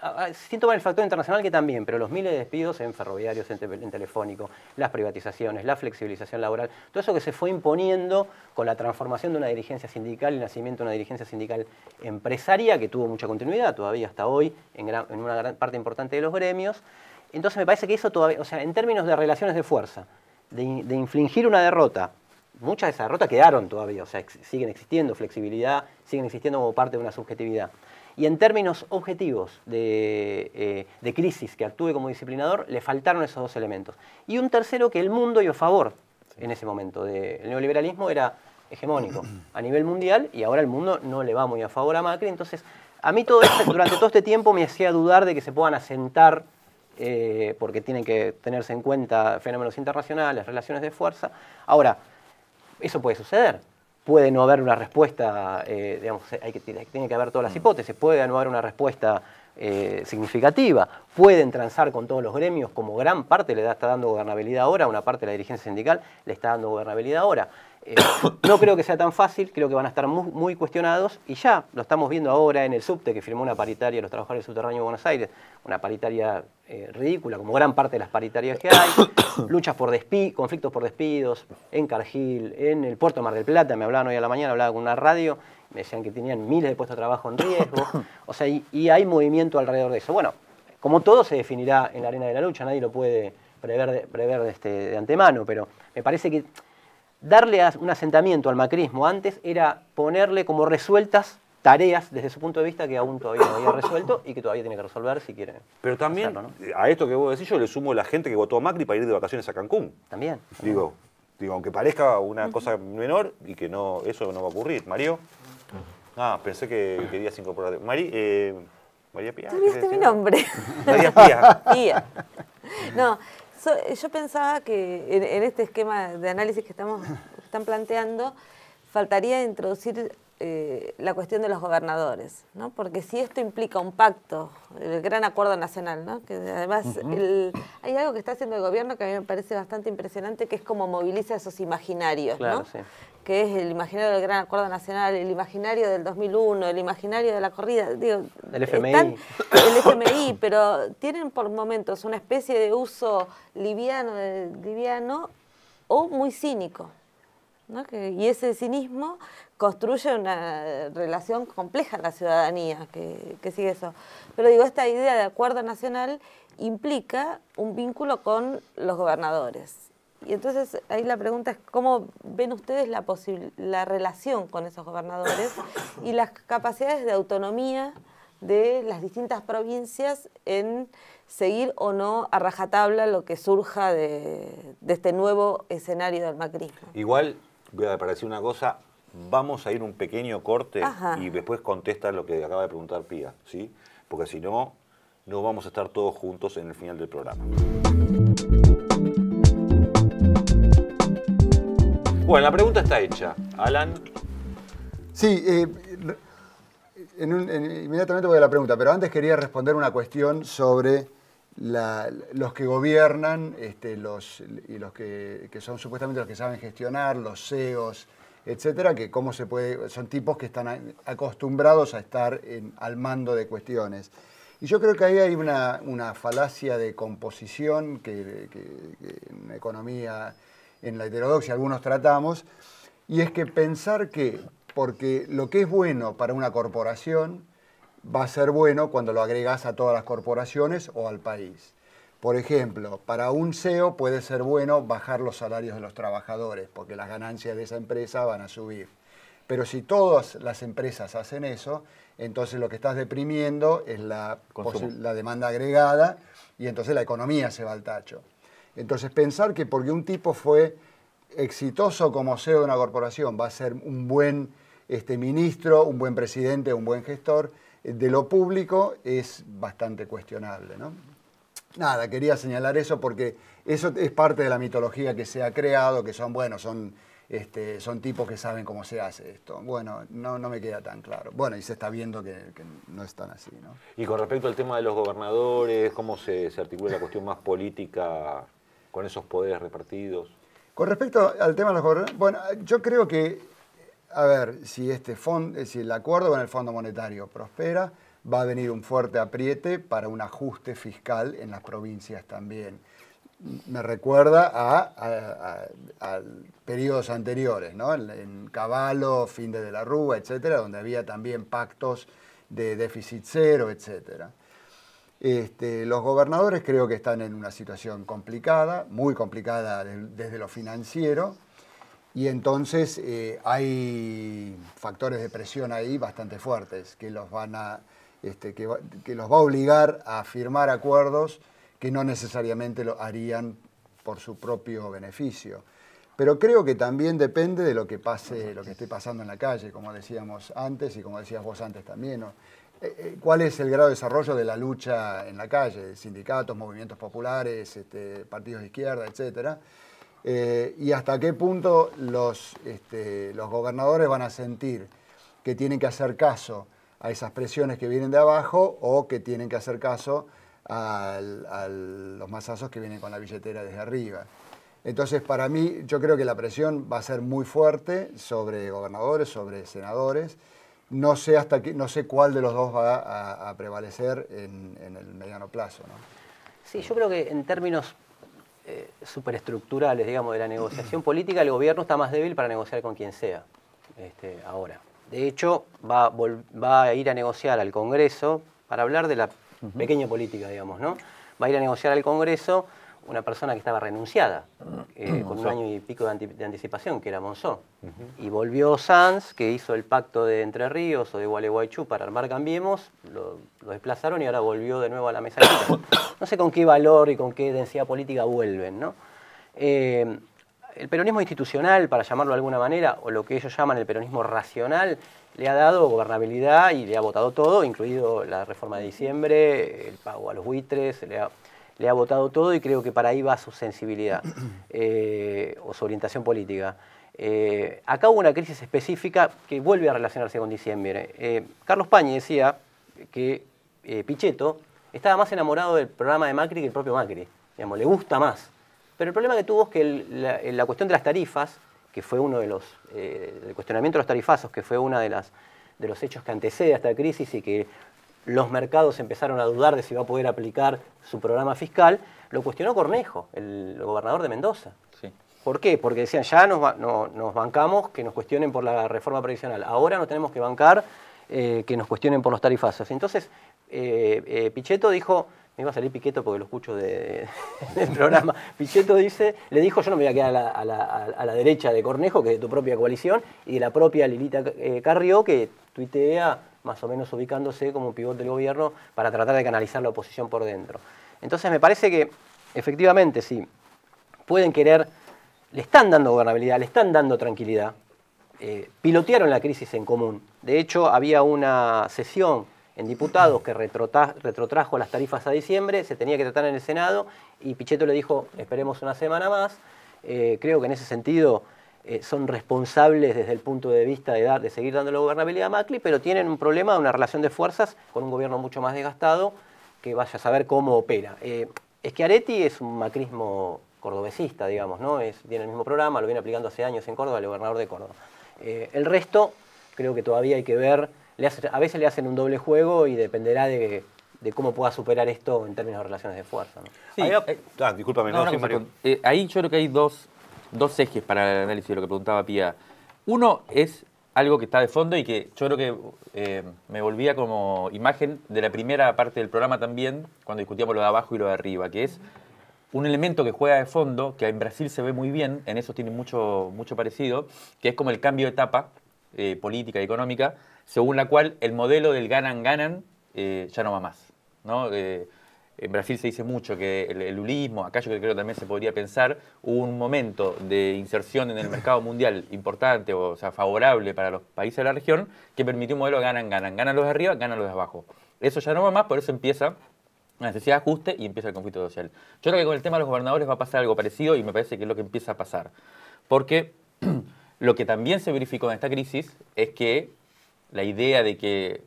Ah, ah, siento mal el factor internacional que también, pero los miles de despidos en ferroviarios, en, telefónico, las privatizaciones, la flexibilización laboral, todo eso que se fue imponiendo con la transformación de una dirigencia sindical, el nacimiento de una dirigencia sindical empresaria que tuvo mucha continuidad todavía hasta hoy en, en una gran parte importante de los gremios. Entonces me parece que eso todavía, o sea, en términos de relaciones de fuerza, de, infligir una derrota, muchas de esas derrotas quedaron todavía, o sea, siguen existiendo flexibilidad, siguen existiendo como parte de una subjetividad. Y en términos objetivos eh, de, crisis que actúe como disciplinador, le faltaron esos dos elementos. Y un tercero que el mundo a favor en ese momento. del el neoliberalismo era hegemónico a nivel mundial y ahora el mundo no le va muy a favor a Macri. Entonces, a mí todo esto, durante todo este tiempo me hacía dudar de que se puedan asentar eh, porque tienen que tenerse en cuenta fenómenos internacionales, relaciones de fuerza. Ahora, eso puede suceder. Puede no haber una respuesta, eh, digamos, tiene que haber todas las mm. hipótesis, puede no haber una respuesta eh, significativa. Pueden transar con todos los gremios, como gran parte le está dando gobernabilidad ahora, una parte de la dirigencia sindical le está dando gobernabilidad ahora. Eh, no creo que sea tan fácil, creo que van a estar muy, cuestionados y ya lo estamos viendo ahora en el subte que firmó una paritaria de los trabajadores del subterráneo de Buenos Aires, una paritaria eh, ridícula como gran parte de las paritarias que hay, luchas por despidos, conflictos por despidos en Cargill, en el puerto de Mar del Plata, me hablaban hoy a la mañana, hablaba con una radio, me decían que tenían miles de puestos de trabajo en riesgo, o sea, y, hay movimiento alrededor de eso. Bueno, como todo se definirá en la arena de la lucha, nadie lo puede prever, de este, antemano, pero me parece que darle un asentamiento al macrismo antes era ponerle como resueltas tareas desde su punto de vista que aún todavía no había resuelto y que todavía tiene que resolver si quiere. Pero también a esto que vos decís yo le sumo la gente que votó a Macri para ir de vacaciones a Cancún. También. Digo, digo aunque parezca una cosa menor y que no eso no va a ocurrir. Mario. Ah, pensé que querías incorporar... eh, María Pía. Tuviste mi nombre. María Pía. Pía. No, eh, yo pensaba que en, este esquema de análisis que estamos están planteando, faltaría introducir eh, la cuestión de los gobernadores, ¿no? porque si esto implica un pacto, el gran acuerdo nacional, ¿no? que además hay algo que está haciendo el gobierno que a mí me parece bastante impresionante, que es como moviliza esos imaginarios que es el imaginario del Gran Acuerdo Nacional, el imaginario del 2001, el imaginario de la corrida, digo, el FMI, el FMI pero tienen por momentos una especie de uso liviano, liviano o muy cínico. y ese cinismo construye una relación compleja en la ciudadanía, que sigue eso. Pero digo, esta idea de acuerdo nacional implica un vínculo con los gobernadores y entonces ahí la pregunta es cómo ven ustedes la, la relación con esos gobernadores y las capacidades de autonomía de las distintas provincias en seguir o no a rajatabla lo que surja de, este nuevo escenario del macrismo. Igual, voy a decir una cosa, vamos a ir un pequeño corte y después contesta lo que acaba de preguntar Pía, ¿sí? Porque si no, no vamos a estar todos juntos en el final del programa. Bueno, la pregunta está hecha. Alan. Sí, eh, inmediatamente voy a la pregunta, pero antes quería responder una cuestión sobre los que gobiernan este, los, y los que, son supuestamente los que saben gestionar, los CEOs, etcétera, que cómo se puede, son tipos que están acostumbrados a estar al mando de cuestiones. Y yo creo que ahí hay una, falacia de composición que en economía en la heterodoxia algunos tratamos, y es que pensar que, porque lo que es bueno para una corporación va a ser bueno cuando lo agregas a todas las corporaciones o al país. Por ejemplo, para un CEO puede ser bueno bajar los salarios de los trabajadores, porque las ganancias de esa empresa van a subir. Pero si todas las empresas hacen eso, entonces lo que estás deprimiendo es la, la demanda agregada y entonces la economía se va al tacho. Entonces, pensar que porque un tipo fue exitoso como CEO de una corporación, va a ser un buen este, ministro, un buen presidente, un buen gestor eh, de lo público, es bastante cuestionable. ¿no? Nada, quería señalar eso porque eso es parte de la mitología que se ha creado, que son, bueno, son, este, son tipos que saben cómo se hace esto. Bueno, no, no me queda tan claro. Bueno, y se está viendo que, no es tan así, Y con respecto al tema de los gobernadores, ¿cómo se articula la cuestión más política con esos poderes repartidos? Con respecto al tema de los gobernadores, bueno, yo creo que, a ver, si, este fondo, eh, si el acuerdo con el Fondo Monetario prospera, va a venir un fuerte apriete para un ajuste fiscal en las provincias también. Me recuerda a, periodos anteriores, ¿no? En, Caballo, fin de, de la Rúa, etcétera, donde había también pactos de déficit cero, etcétera. Este, los gobernadores creo que están en una situación complicada, muy complicada desde lo financiero, y entonces eh, hay factores de presión ahí bastante fuertes que los van a, este, que, los va a obligar a firmar acuerdos que no necesariamente lo harían por su propio beneficio. Pero creo que también depende de lo que pase, lo que esté pasando en la calle, como decíamos antes y como decías vos antes también cuál es el grado de desarrollo de la lucha en la calle, sindicatos, movimientos populares, este, partidos de izquierda, etcétera, eh, y hasta qué punto los, este, los gobernadores van a sentir que tienen que hacer caso a esas presiones que vienen de abajo o que tienen que hacer caso a, los mazazos que vienen con la billetera desde arriba. Entonces, para mí, yo creo que la presión va a ser muy fuerte sobre gobernadores, sobre senadores, no sé, hasta no sé cuál de los dos va a, prevalecer en, el mediano plazo. Sí, yo creo que en términos eh, superestructurales, digamos, de la negociación política, el gobierno está más débil para negociar con quien sea este, ahora. De hecho, va, va a ir a negociar al Congreso, para hablar de la pequeña política, digamos, ¿no? Va a ir a negociar al Congreso una persona que estaba renunciada, eh, mm, con un año y pico de, anticipación, que era Monzón Y volvió Sanz, que hizo el pacto de Entre Ríos o de Gualeguaychú para armar Cambiemos, lo, desplazaron y ahora volvió de nuevo a la mesa. no sé con qué valor y con qué densidad política vuelven, eh, el peronismo institucional, para llamarlo de alguna manera, o lo que ellos llaman el peronismo racional, le ha dado gobernabilidad y le ha votado todo, incluido la reforma de diciembre, el pago a los buitres, le ha le ha votado todo y creo que para ahí va su sensibilidad eh, o su orientación política. Eh, acá hubo una crisis específica que vuelve a relacionarse con diciembre. Eh, Carlos Pañi decía que Pichetto estaba más enamorado del programa de Macri que el propio Macri. Digamos, le gusta más. Pero el problema que tuvo es que la, cuestión de las tarifas, que fue uno de los, el cuestionamiento de los tarifazos, que fue uno de, de los hechos que antecede a esta crisis y que los mercados empezaron a dudar de si va a poder aplicar su programa fiscal, lo cuestionó Cornejo, el gobernador de Mendoza. Sí. ¿Por qué? Porque decían, ya nos, bancamos que nos cuestionen por la reforma previsional, ahora no tenemos que bancar eh, que nos cuestionen por los tarifazos. Entonces, eh, eh, Pichetto dijo, me iba a salir Piqueto porque lo escucho de, del programa, Pichetto dice, le dijo, yo no me voy a quedar a la, a la derecha de Cornejo, que es de tu propia coalición, y de la propia Lilita Carrió, que tuitea más o menos ubicándose como un pivote del gobierno para tratar de canalizar la oposición por dentro. Entonces me parece que efectivamente sí, pueden querer, le están dando gobernabilidad, le están dando tranquilidad, eh, pilotearon la crisis en común. De hecho había una sesión en diputados que retrotrajo las tarifas a diciembre, se tenía que tratar en el Senado y Pichetto le dijo esperemos una semana más. Eh, creo que en ese sentido eh, son responsables desde el punto de vista de, dar, de seguir dando la gobernabilidad a Macri, pero tienen un problema, una relación de fuerzas con un gobierno mucho más desgastado que vaya a saber cómo opera. Eh, que areti es un macrismo cordobesista, digamos, ¿no? Es, tiene el mismo programa, lo viene aplicando hace años en Córdoba, el gobernador de Córdoba. Eh, el resto, creo que todavía hay que ver, a veces le hacen un doble juego y dependerá de, cómo pueda superar esto en términos de relaciones de fuerza. Sí, ah, discúlpame, no, ahí yo creo que hay dos dos ejes para el análisis de lo que preguntaba Pía. Uno es algo que está de fondo y que yo creo que eh, me volvía como imagen de la primera parte del programa también, cuando discutíamos lo de abajo y lo de arriba, que es un elemento que juega de fondo, que en Brasil se ve muy bien, en eso tiene mucho, mucho parecido, que es como el cambio de etapa eh, política y económica, según la cual el modelo del ganan-ganan eh, ya no va más. ¿no? en Brasil se dice mucho que el, ulismo, lulismo, acá yo creo que también se podría pensar, hubo un momento de inserción en el mercado mundial importante, o, sea, favorable para los países de la región, que permitió un modelo ganan, ganan, ganan los de arriba, ganan los de abajo. Eso ya no va más, por eso empieza la necesidad de ajuste y empieza el conflicto social. Yo creo que con el tema de los gobernadores va a pasar algo parecido y me parece que es lo que empieza a pasar. Porque lo que también se verificó en esta crisis es que la idea de que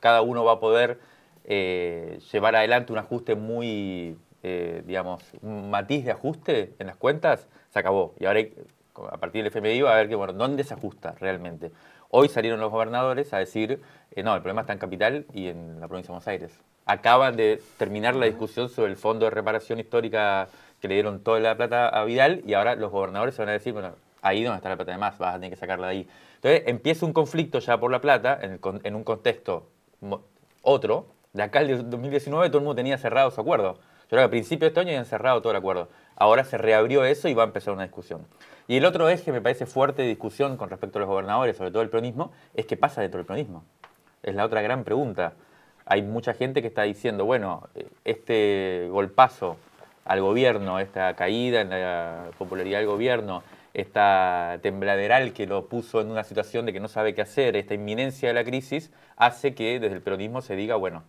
cada uno va a poder eh, llevar adelante un ajuste muy, eh, digamos, un matiz de ajuste en las cuentas, se acabó. Y ahora, a partir del FMI, va a ver que, bueno, ¿dónde se ajusta realmente? Hoy salieron los gobernadores a decir, eh, no, el problema está en Capital y en la provincia de Buenos Aires. Acaban de terminar la discusión sobre el fondo de reparación histórica que le dieron toda la plata a Vidal y ahora los gobernadores se van a decir, bueno, ahí donde está la plata de más, vas a tener que sacarla de ahí. Entonces empieza un conflicto ya por la plata, en, en un contexto otro, de acá al 2019 todo el mundo tenía cerrado su acuerdo. Yo creo que a principios de este año habían cerrado todo el acuerdo. Ahora se reabrió eso y va a empezar una discusión. Y el otro eje, me parece fuerte discusión con respecto a los gobernadores, sobre todo el peronismo, es qué pasa dentro del peronismo. Es la otra gran pregunta. Hay mucha gente que está diciendo, bueno, este golpazo al gobierno, esta caída en la popularidad del gobierno, esta tembladeral que lo puso en una situación de que no sabe qué hacer, esta inminencia de la crisis, hace que desde el peronismo se diga, bueno,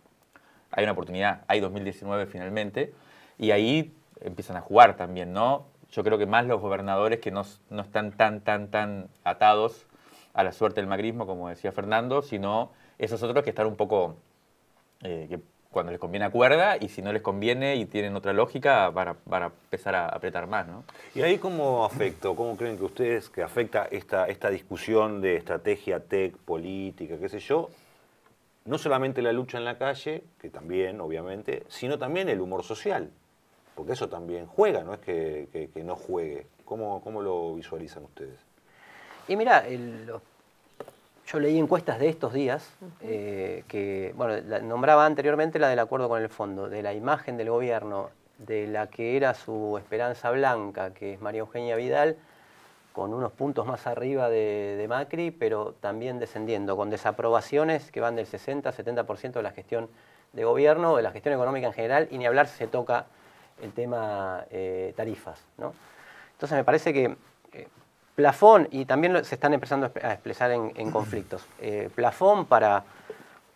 hay una oportunidad, hay 2019 finalmente, y ahí empiezan a jugar también, ¿no? Yo creo que más los gobernadores que no, están tan, tan, tan atados a la suerte del magrismo, como decía Fernando, sino esos otros que están un poco, eh, que cuando les conviene acuerda y si no les conviene y tienen otra lógica para a, empezar a apretar más, ¿no? ¿Y ahí cómo afecta, cómo creen que ustedes que afecta esta, esta discusión de estrategia tech, política, qué sé yo, no solamente la lucha en la calle, que también, obviamente, sino también el humor social, porque eso también juega, no es que, no juegue. ¿Cómo, lo visualizan ustedes? Y mira, yo leí encuestas de estos días, eh, que, bueno, nombraba anteriormente la del acuerdo con el fondo, de la imagen del gobierno, de la que era su esperanza blanca, que es María Eugenia Vidal, con unos puntos más arriba de, Macri, pero también descendiendo, con desaprobaciones que van del 60-70% de la gestión de gobierno, de la gestión económica en general, y ni hablar si se toca el tema eh, tarifas. Entonces me parece que eh, plafón, y también se están empezando a expresar en, conflictos, eh, plafón para,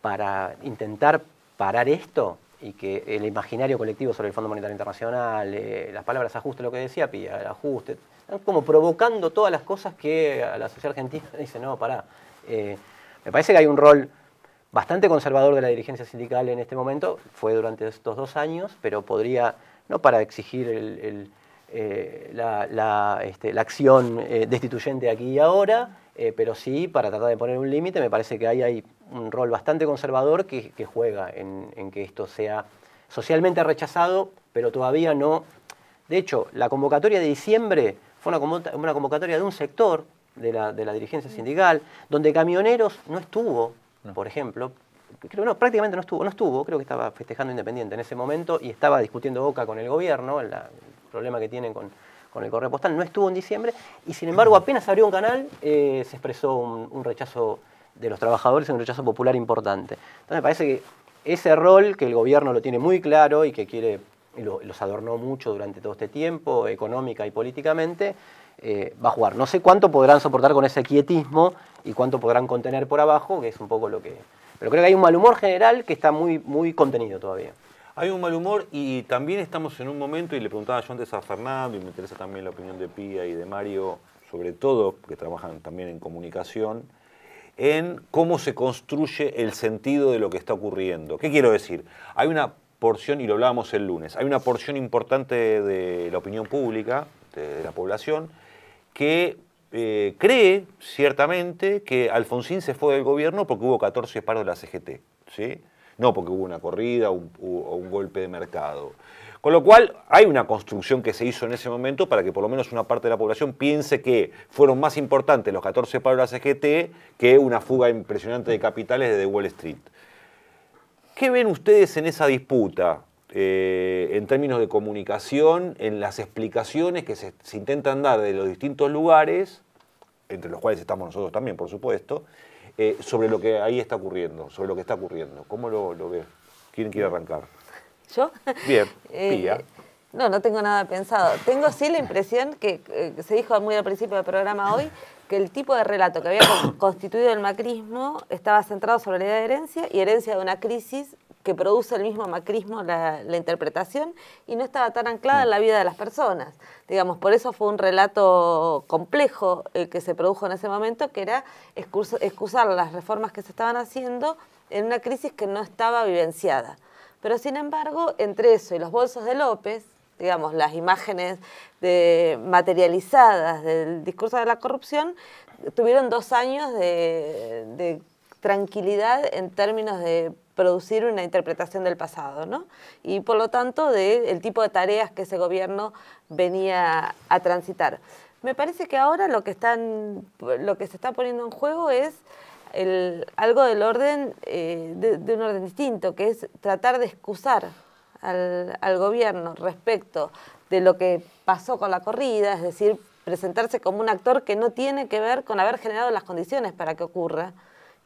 para intentar parar esto y que el imaginario colectivo sobre el Fondo Monetario Internacional, eh, las palabras ajuste, lo que decía Pía, el ajuste, están como provocando todas las cosas que a la sociedad argentina dice, no, pará. Eh, me parece que hay un rol bastante conservador de la dirigencia sindical en este momento, fue durante estos dos años, pero podría, no para exigir eh, la, la, este, acción destituyente aquí y ahora, pero sí para tratar de poner un límite, me parece que ahí hay un rol bastante conservador que, juega en, que esto sea socialmente rechazado, pero todavía no. De hecho, la convocatoria de diciembre fue una convocatoria de un sector de la, dirigencia mm. sindical, donde camioneros no estuvo, por ejemplo, creo no, prácticamente no estuvo, no estuvo, creo que estaba festejando Independiente en ese momento y estaba discutiendo Boca con el gobierno, el, problema que tienen con, el correo postal, no estuvo en diciembre y sin embargo mm. apenas abrió un canal eh, se expresó un rechazo de los trabajadores un rechazo popular importante. Entonces me parece que ese rol que el gobierno lo tiene muy claro y que quiere lo, los adornó mucho durante todo este tiempo, económica y políticamente, eh, va a jugar. No sé cuánto podrán soportar con ese quietismo y cuánto podrán contener por abajo, que es un poco lo que... Pero creo que hay un mal humor general que está muy, muy contenido todavía. Hay un mal humor y también estamos en un momento, y le preguntaba yo antes a Fernando, y me interesa también la opinión de Pía y de Mario, sobre todo, que trabajan también en comunicación, en cómo se construye el sentido de lo que está ocurriendo. ¿Qué quiero decir? Hay una porción, y lo hablábamos el lunes, hay una porción importante de la opinión pública, de la población, que eh, cree ciertamente que Alfonsín se fue del gobierno porque hubo 14 paros de la CGT. ¿sí? no porque hubo una corrida o un, golpe de mercado. Con lo cual, hay una construcción que se hizo en ese momento para que por lo menos una parte de la población piense que fueron más importantes los 14 paros de CGT que una fuga impresionante de capitales desde Wall Street. ¿Qué ven ustedes en esa disputa eh, en términos de comunicación, en las explicaciones que se intentan dar de los distintos lugares, entre los cuales estamos nosotros también, por supuesto, eh, sobre lo que ahí está ocurriendo, sobre lo que está ocurriendo. ¿Cómo lo, lo ves? ¿Quién quiere arrancar? ¿Yo? Bien, eh, Pía. No, no tengo nada pensado. Tengo sí la impresión eh, que se dijo muy al principio del programa hoy que el tipo de relato que había constituido el macrismo estaba centrado sobre la idea de herencia y herencia de una crisis que produce el mismo macrismo la, interpretación y no estaba tan anclada en la vida de las personas. Digamos, por eso fue un relato complejo el eh, que se produjo en ese momento, que era excusar las reformas que se estaban haciendo en una crisis que no estaba vivenciada. Pero sin embargo, entre eso y los bolsos de López, digamos, las imágenes de, materializadas del discurso de la corrupción, tuvieron dos años de tranquilidad en términos de producir una interpretación del pasado, ¿no? Y por lo tanto, del tipo de tareas que ese gobierno venía a transitar. Me parece que ahora lo que, están, lo que se está poniendo en juego es algo del orden, eh, de, un orden distinto, que es tratar de excusar al gobierno respecto de lo que pasó con la corrida, es decir, presentarse como un actor que no tiene que ver con haber generado las condiciones para que ocurra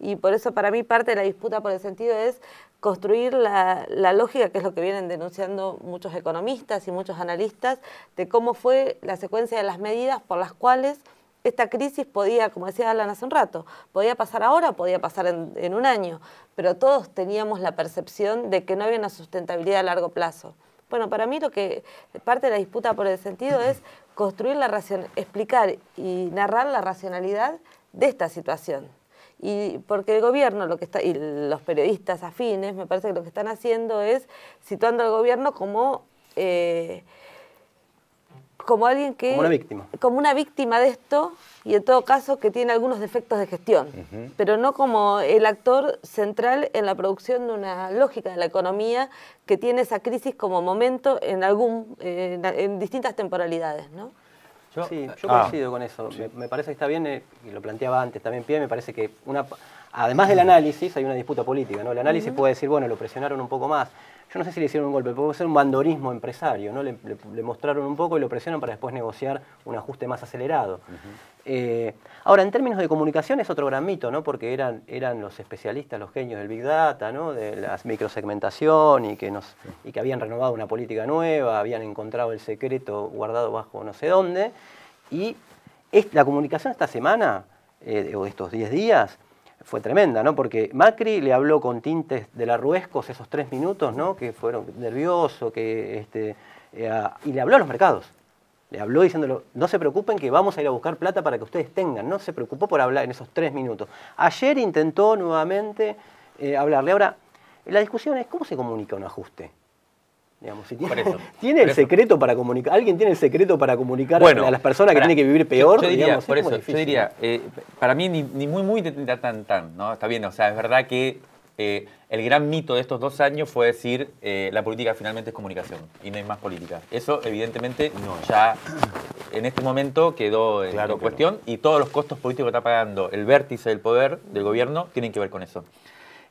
y por eso para mí parte de la disputa por el sentido es construir la, lógica, que es lo que vienen denunciando muchos economistas y muchos analistas, de cómo fue la secuencia de las medidas por las cuales esta crisis podía, como decía Alan hace un rato, podía pasar ahora, podía pasar en, un año, pero todos teníamos la percepción de que no había una sustentabilidad a largo plazo. Bueno, para mí lo que parte de la disputa por el sentido es construir la explicar y narrar la racionalidad de esta situación. Y porque el gobierno lo que está, y los periodistas afines, me parece que lo que están haciendo es situando al gobierno como, eh, como alguien que... Como una víctima. Como una víctima de esto y en todo caso que tiene algunos defectos de gestión, pero no como el actor central en la producción de una lógica de la economía que tiene esa crisis como momento en, algún, eh, en distintas temporalidades. ¿no? sí, yo ah. coincido con eso. Me, parece que está bien, eh, y lo planteaba antes también, Pie, me parece que además del análisis hay una disputa política. ¿no? El análisis puede decir, bueno, lo presionaron un poco más yo no sé si le hicieron un golpe, puede ser un bandorismo empresario, ¿no? Le, mostraron un poco y lo presionaron para después negociar un ajuste más acelerado. Eh, ahora, en términos de comunicación es otro gran mito, ¿no? Porque eran, eran los especialistas, los genios del Big Data, De la microsegmentación y que, nos, y que habían renovado una política nueva, habían encontrado el secreto guardado bajo no sé dónde. Y la comunicación esta semana, eh, o estos 10 días, fue tremenda, ¿no? Porque Macri le habló con tintes de la Ruescos esos tres minutos, ¿no? Que fueron nerviosos, que este, eh, y le habló a los mercados. Le habló diciéndolo, no se preocupen que vamos a ir a buscar plata para que ustedes tengan. No se preocupó por hablar en esos tres minutos. Ayer intentó nuevamente eh, hablarle. Ahora, la discusión es cómo se comunica un ajuste. el secreto para comunicar, alguien tiene el secreto para comunicar a las personas que tienen que vivir peor. Yo, diría, yo diría, eh, para mí ni, muy muy tan tan, ¿no? Está bien, o sea, es verdad que eh, el gran mito de estos dos años fue decir eh, la política finalmente es comunicación y no hay más política. Eso evidentemente ya en este momento quedó en cuestión y todos los costos políticos que está pagando el vértice del poder del gobierno tienen que ver con eso.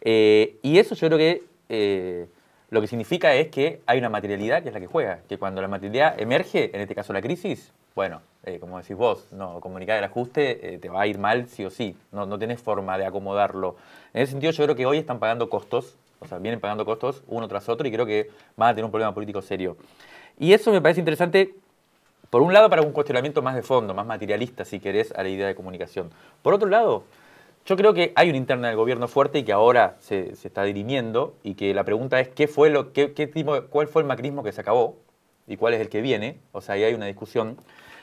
y eso yo creo que lo que significa es que hay una materialidad que es la que juega, que cuando la materialidad emerge, en este caso la crisis, bueno, eh, como decís vos, no, comunicar el ajuste eh, te va a ir mal sí o sí, no, no tenés forma de acomodarlo. En ese sentido yo creo que hoy están pagando costos, o sea, vienen pagando costos uno tras otro y creo que van a tener un problema político serio. Y eso me parece interesante, por un lado, para un cuestionamiento más de fondo, más materialista, si querés, a la idea de comunicación. Por otro lado, yo creo que hay un interna del gobierno fuerte y que ahora se, está dirimiendo y que la pregunta es qué fue lo, qué, tipo, cuál fue el macrismo que se acabó y cuál es el que viene. O sea, ahí hay una discusión.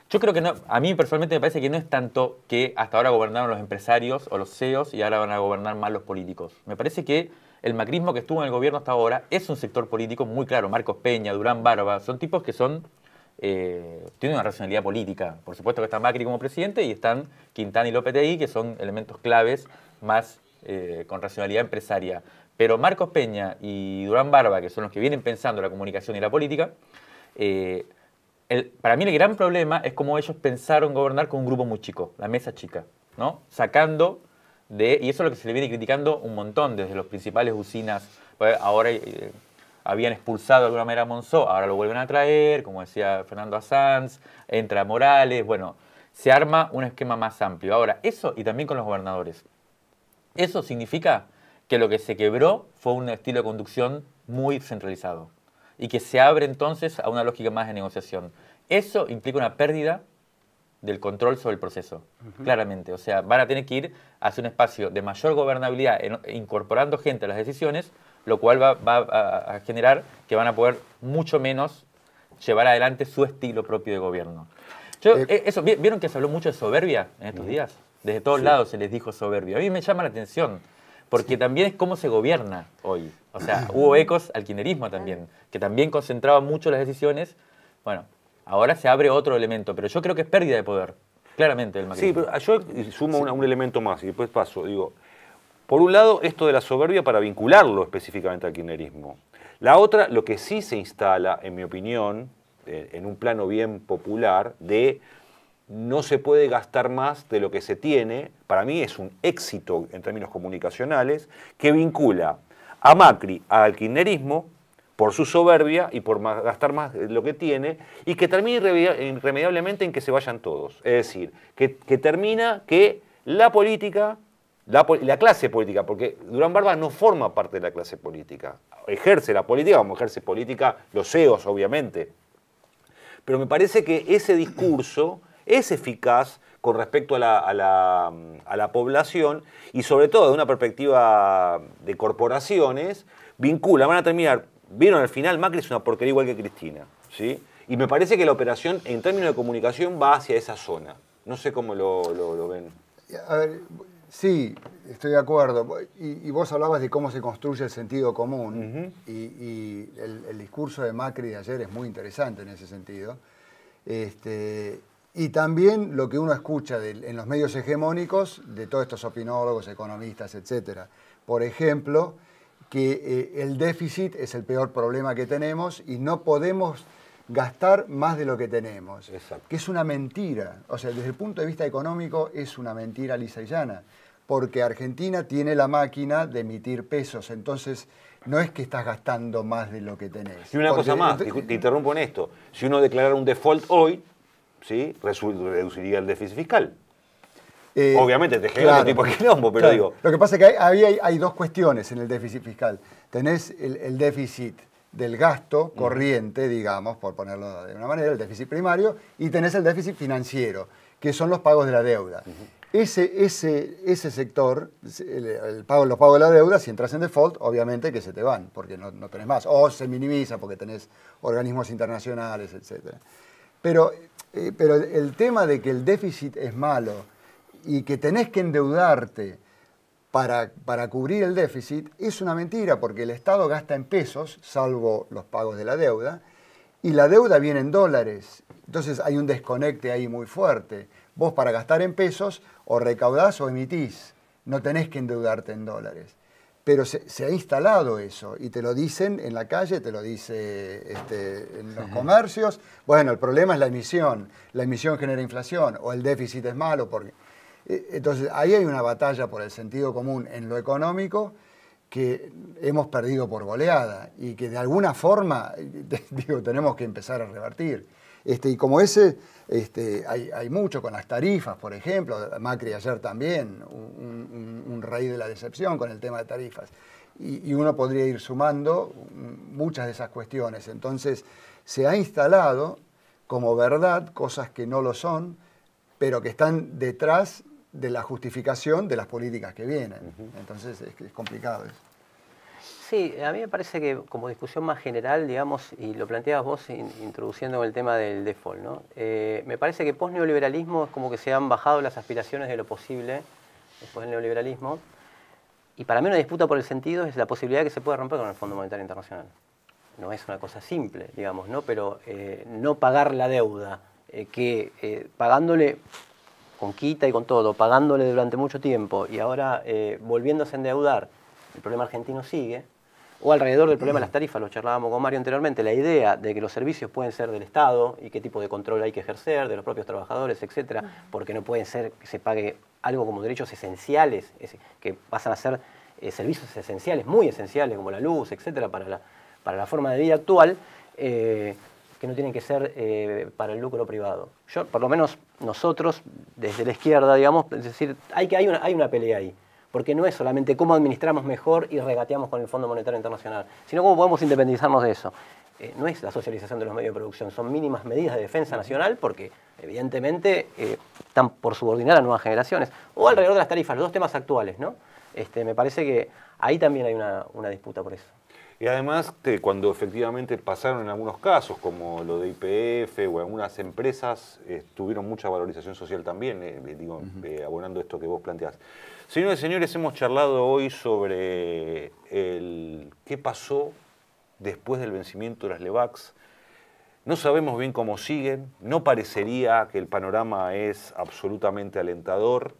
Yo creo que no, a mí personalmente me parece que no es tanto que hasta ahora gobernaron los empresarios o los CEOs y ahora van a gobernar más los políticos. Me parece que el macrismo que estuvo en el gobierno hasta ahora es un sector político muy claro. Marcos Peña, Durán Barba, son tipos que son eh, tiene una racionalidad política. Por supuesto que está Macri como presidente y están Quintana y López I, que son elementos claves más eh, con racionalidad empresaria. Pero Marcos Peña y Durán Barba, que son los que vienen pensando la comunicación y la política, eh, para mí el gran problema es cómo ellos pensaron gobernar con un grupo muy chico, la mesa chica, ¿no? Sacando de, y eso es lo que se le viene criticando un montón desde los principales usinas, pues, ahora habían expulsado de alguna manera a Monzó, ahora lo vuelven a traer, como decía Fernando Sanz, entra Morales, bueno, se arma un esquema más amplio. Ahora, eso y también con los gobernadores. Eso significa que lo que se quebró fue un estilo de conducción muy centralizado y que se abre entonces a una lógica más de negociación. Eso implica una pérdida del control sobre el proceso, claramente. O sea, van a tener que ir hacia un espacio de mayor gobernabilidad, incorporando gente a las decisiones, lo cual va, a, generar que van a poder mucho menos llevar adelante su estilo propio de gobierno. Eh, eh, eso, ¿Vieron que se habló mucho de soberbia en estos días? Desde todos lados se les dijo soberbia. A mí me llama la atención, porque también es cómo se gobierna hoy. O sea, hubo ecos al quinerismo también, que también concentraba mucho las decisiones. Bueno, ahora se abre otro elemento, pero yo creo que es pérdida de poder, claramente, el Sí, pero yo sumo un, un elemento más y después paso. Digo, por un lado, esto de la soberbia para vincularlo específicamente al kirchnerismo. La otra, lo que sí se instala, en mi opinión, eh, en un plano bien popular, de no se puede gastar más de lo que se tiene, para mí es un éxito en términos comunicacionales, que vincula a Macri al kirchnerismo por su soberbia y por gastar más de lo que tiene, y que termina irremediablemente en que se vayan todos. Es decir, que, que termina que la política la, clase política, porque Durán Barba no forma parte de la clase política. Ejerce la política, como ejerce política los CEOs, obviamente. Pero me parece que ese discurso es eficaz con respecto a la, población y sobre todo de una perspectiva de corporaciones, vincula, van a terminar, vieron al final, Macri es una porquería igual que Cristina. ¿sí? Y me parece que la operación en términos de comunicación va hacia esa zona. No sé cómo lo, lo ven. A ver, Sí, estoy de acuerdo. Y, vos hablabas de cómo se construye el sentido común y, el, discurso de Macri de ayer es muy interesante en ese sentido. Este, y también lo que uno escucha en los medios hegemónicos de todos estos opinólogos, economistas, etc. Por ejemplo, que eh, el déficit es el peor problema que tenemos y no podemos gastar más de lo que tenemos. Que es una mentira. O sea, desde el punto de vista económico es una mentira lisa y llana. Porque Argentina tiene la máquina de emitir pesos. Entonces, no es que estás gastando más de lo que tenés. Y una cosa más, te interrumpo en esto. Si uno declarara un default hoy, ¿sí? reduciría el déficit fiscal. Eh, Obviamente te genera tipo de quilombo, pero digo. Lo que pasa es que hay, hay, dos cuestiones en el déficit fiscal. Tenés el déficit del gasto corriente, digamos, por ponerlo de una manera, el déficit primario, y tenés el déficit financiero, que son los pagos de la deuda. Ese, ese, ese sector, el, pago, los pagos de la deuda, si entras en default, obviamente que se te van, porque no, tenés más, o se minimiza porque tenés organismos internacionales, etc. Pero, eh, pero el tema de que el déficit es malo y que tenés que endeudarte, para, cubrir el déficit es una mentira porque el Estado gasta en pesos, salvo los pagos de la deuda, y la deuda viene en dólares. Entonces hay un desconecte ahí muy fuerte. Vos para gastar en pesos o recaudás o emitís, no tenés que endeudarte en dólares. Pero se, ha instalado eso y te lo dicen en la calle, te lo dicen este, en los comercios. Bueno, el problema es la emisión. La emisión genera inflación o el déficit es malo porque... Eh, entonces, ahí hay una batalla por el sentido común en lo económico que hemos perdido por goleada y que de alguna forma, digo, tenemos que empezar a revertir. Este, y como ese, este, hay, mucho con las tarifas, por ejemplo, Macri ayer también, un, un, rey de la decepción con el tema de tarifas. Y, y, uno podría ir sumando muchas de esas cuestiones. Entonces, se ha instalado como verdad cosas que no lo son, pero que están detrás de la justificación de las políticas que vienen. Entonces es, complicado eso. Sí, a mí me parece que como discusión más general, digamos, y lo planteabas vos introduciendo el tema del default, ¿no? Eh, me parece que post-neoliberalismo es como que se han bajado las aspiraciones de lo posible después del neoliberalismo. Y para mí una disputa por el sentido es la posibilidad de que se pueda romper con el Fondo Monetario Internacional. No es una cosa simple, digamos, ¿no? Pero eh, no pagar la deuda, eh, que pagándole con quita y con todo, pagándole durante mucho tiempo y ahora eh, volviéndose a endeudar, el problema argentino sigue, o alrededor del problema de las tarifas, lo charlábamos con Mario anteriormente, la idea de que los servicios pueden ser del Estado y qué tipo de control hay que ejercer, de los propios trabajadores, etcétera, porque no pueden ser que se pague algo como derechos esenciales, que pasan a ser eh, servicios esenciales, muy esenciales, como la luz, etcétera, para la, para la forma de vida actual. Eh, que no tienen que ser eh, para el lucro privado. Yo, por lo menos nosotros, desde la izquierda, digamos, es decir, hay, que, hay, una, pelea ahí. Porque no es solamente cómo administramos mejor y regateamos con el Fondo Monetario Internacional, sino cómo podemos independizarnos de eso. Eh, no es la socialización de los medios de producción, son mínimas medidas de defensa nacional porque evidentemente eh, están por subordinar a nuevas generaciones. O alrededor de las tarifas, los dos temas actuales, ¿no? Este, me parece que ahí también hay una disputa por eso. Y además, que cuando efectivamente pasaron en algunos casos, como lo de IPF o algunas empresas, eh, tuvieron mucha valorización social también, eh, eh, digo, abonando esto que vos planteás. Señores y señores, hemos charlado hoy sobre el, qué pasó después del vencimiento de las LEVAX. No sabemos bien cómo siguen, no parecería que el panorama es absolutamente alentador.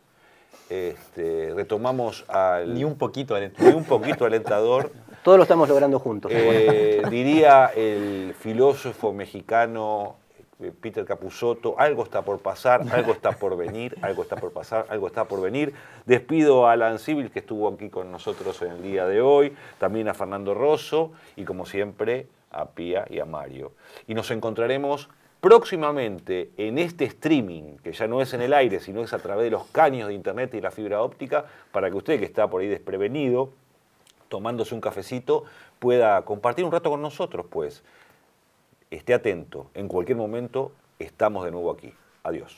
Este, retomamos al... Ni un poquito alentador. un poquito alentador. Todo lo estamos logrando juntos. Eh, diría el filósofo mexicano eh, Peter Capusotto, algo está por pasar, algo está por venir, algo está por pasar, algo está por venir. Despido a Alan Civil, que estuvo aquí con nosotros en el día de hoy, también a Fernando Rosso y como siempre a Pía y a Mario. Y nos encontraremos Próximamente en este streaming, que ya no es en el aire, sino es a través de los caños de internet y la fibra óptica, para que usted que está por ahí desprevenido, tomándose un cafecito, pueda compartir un rato con nosotros, pues. Esté atento, en cualquier momento estamos de nuevo aquí. Adiós.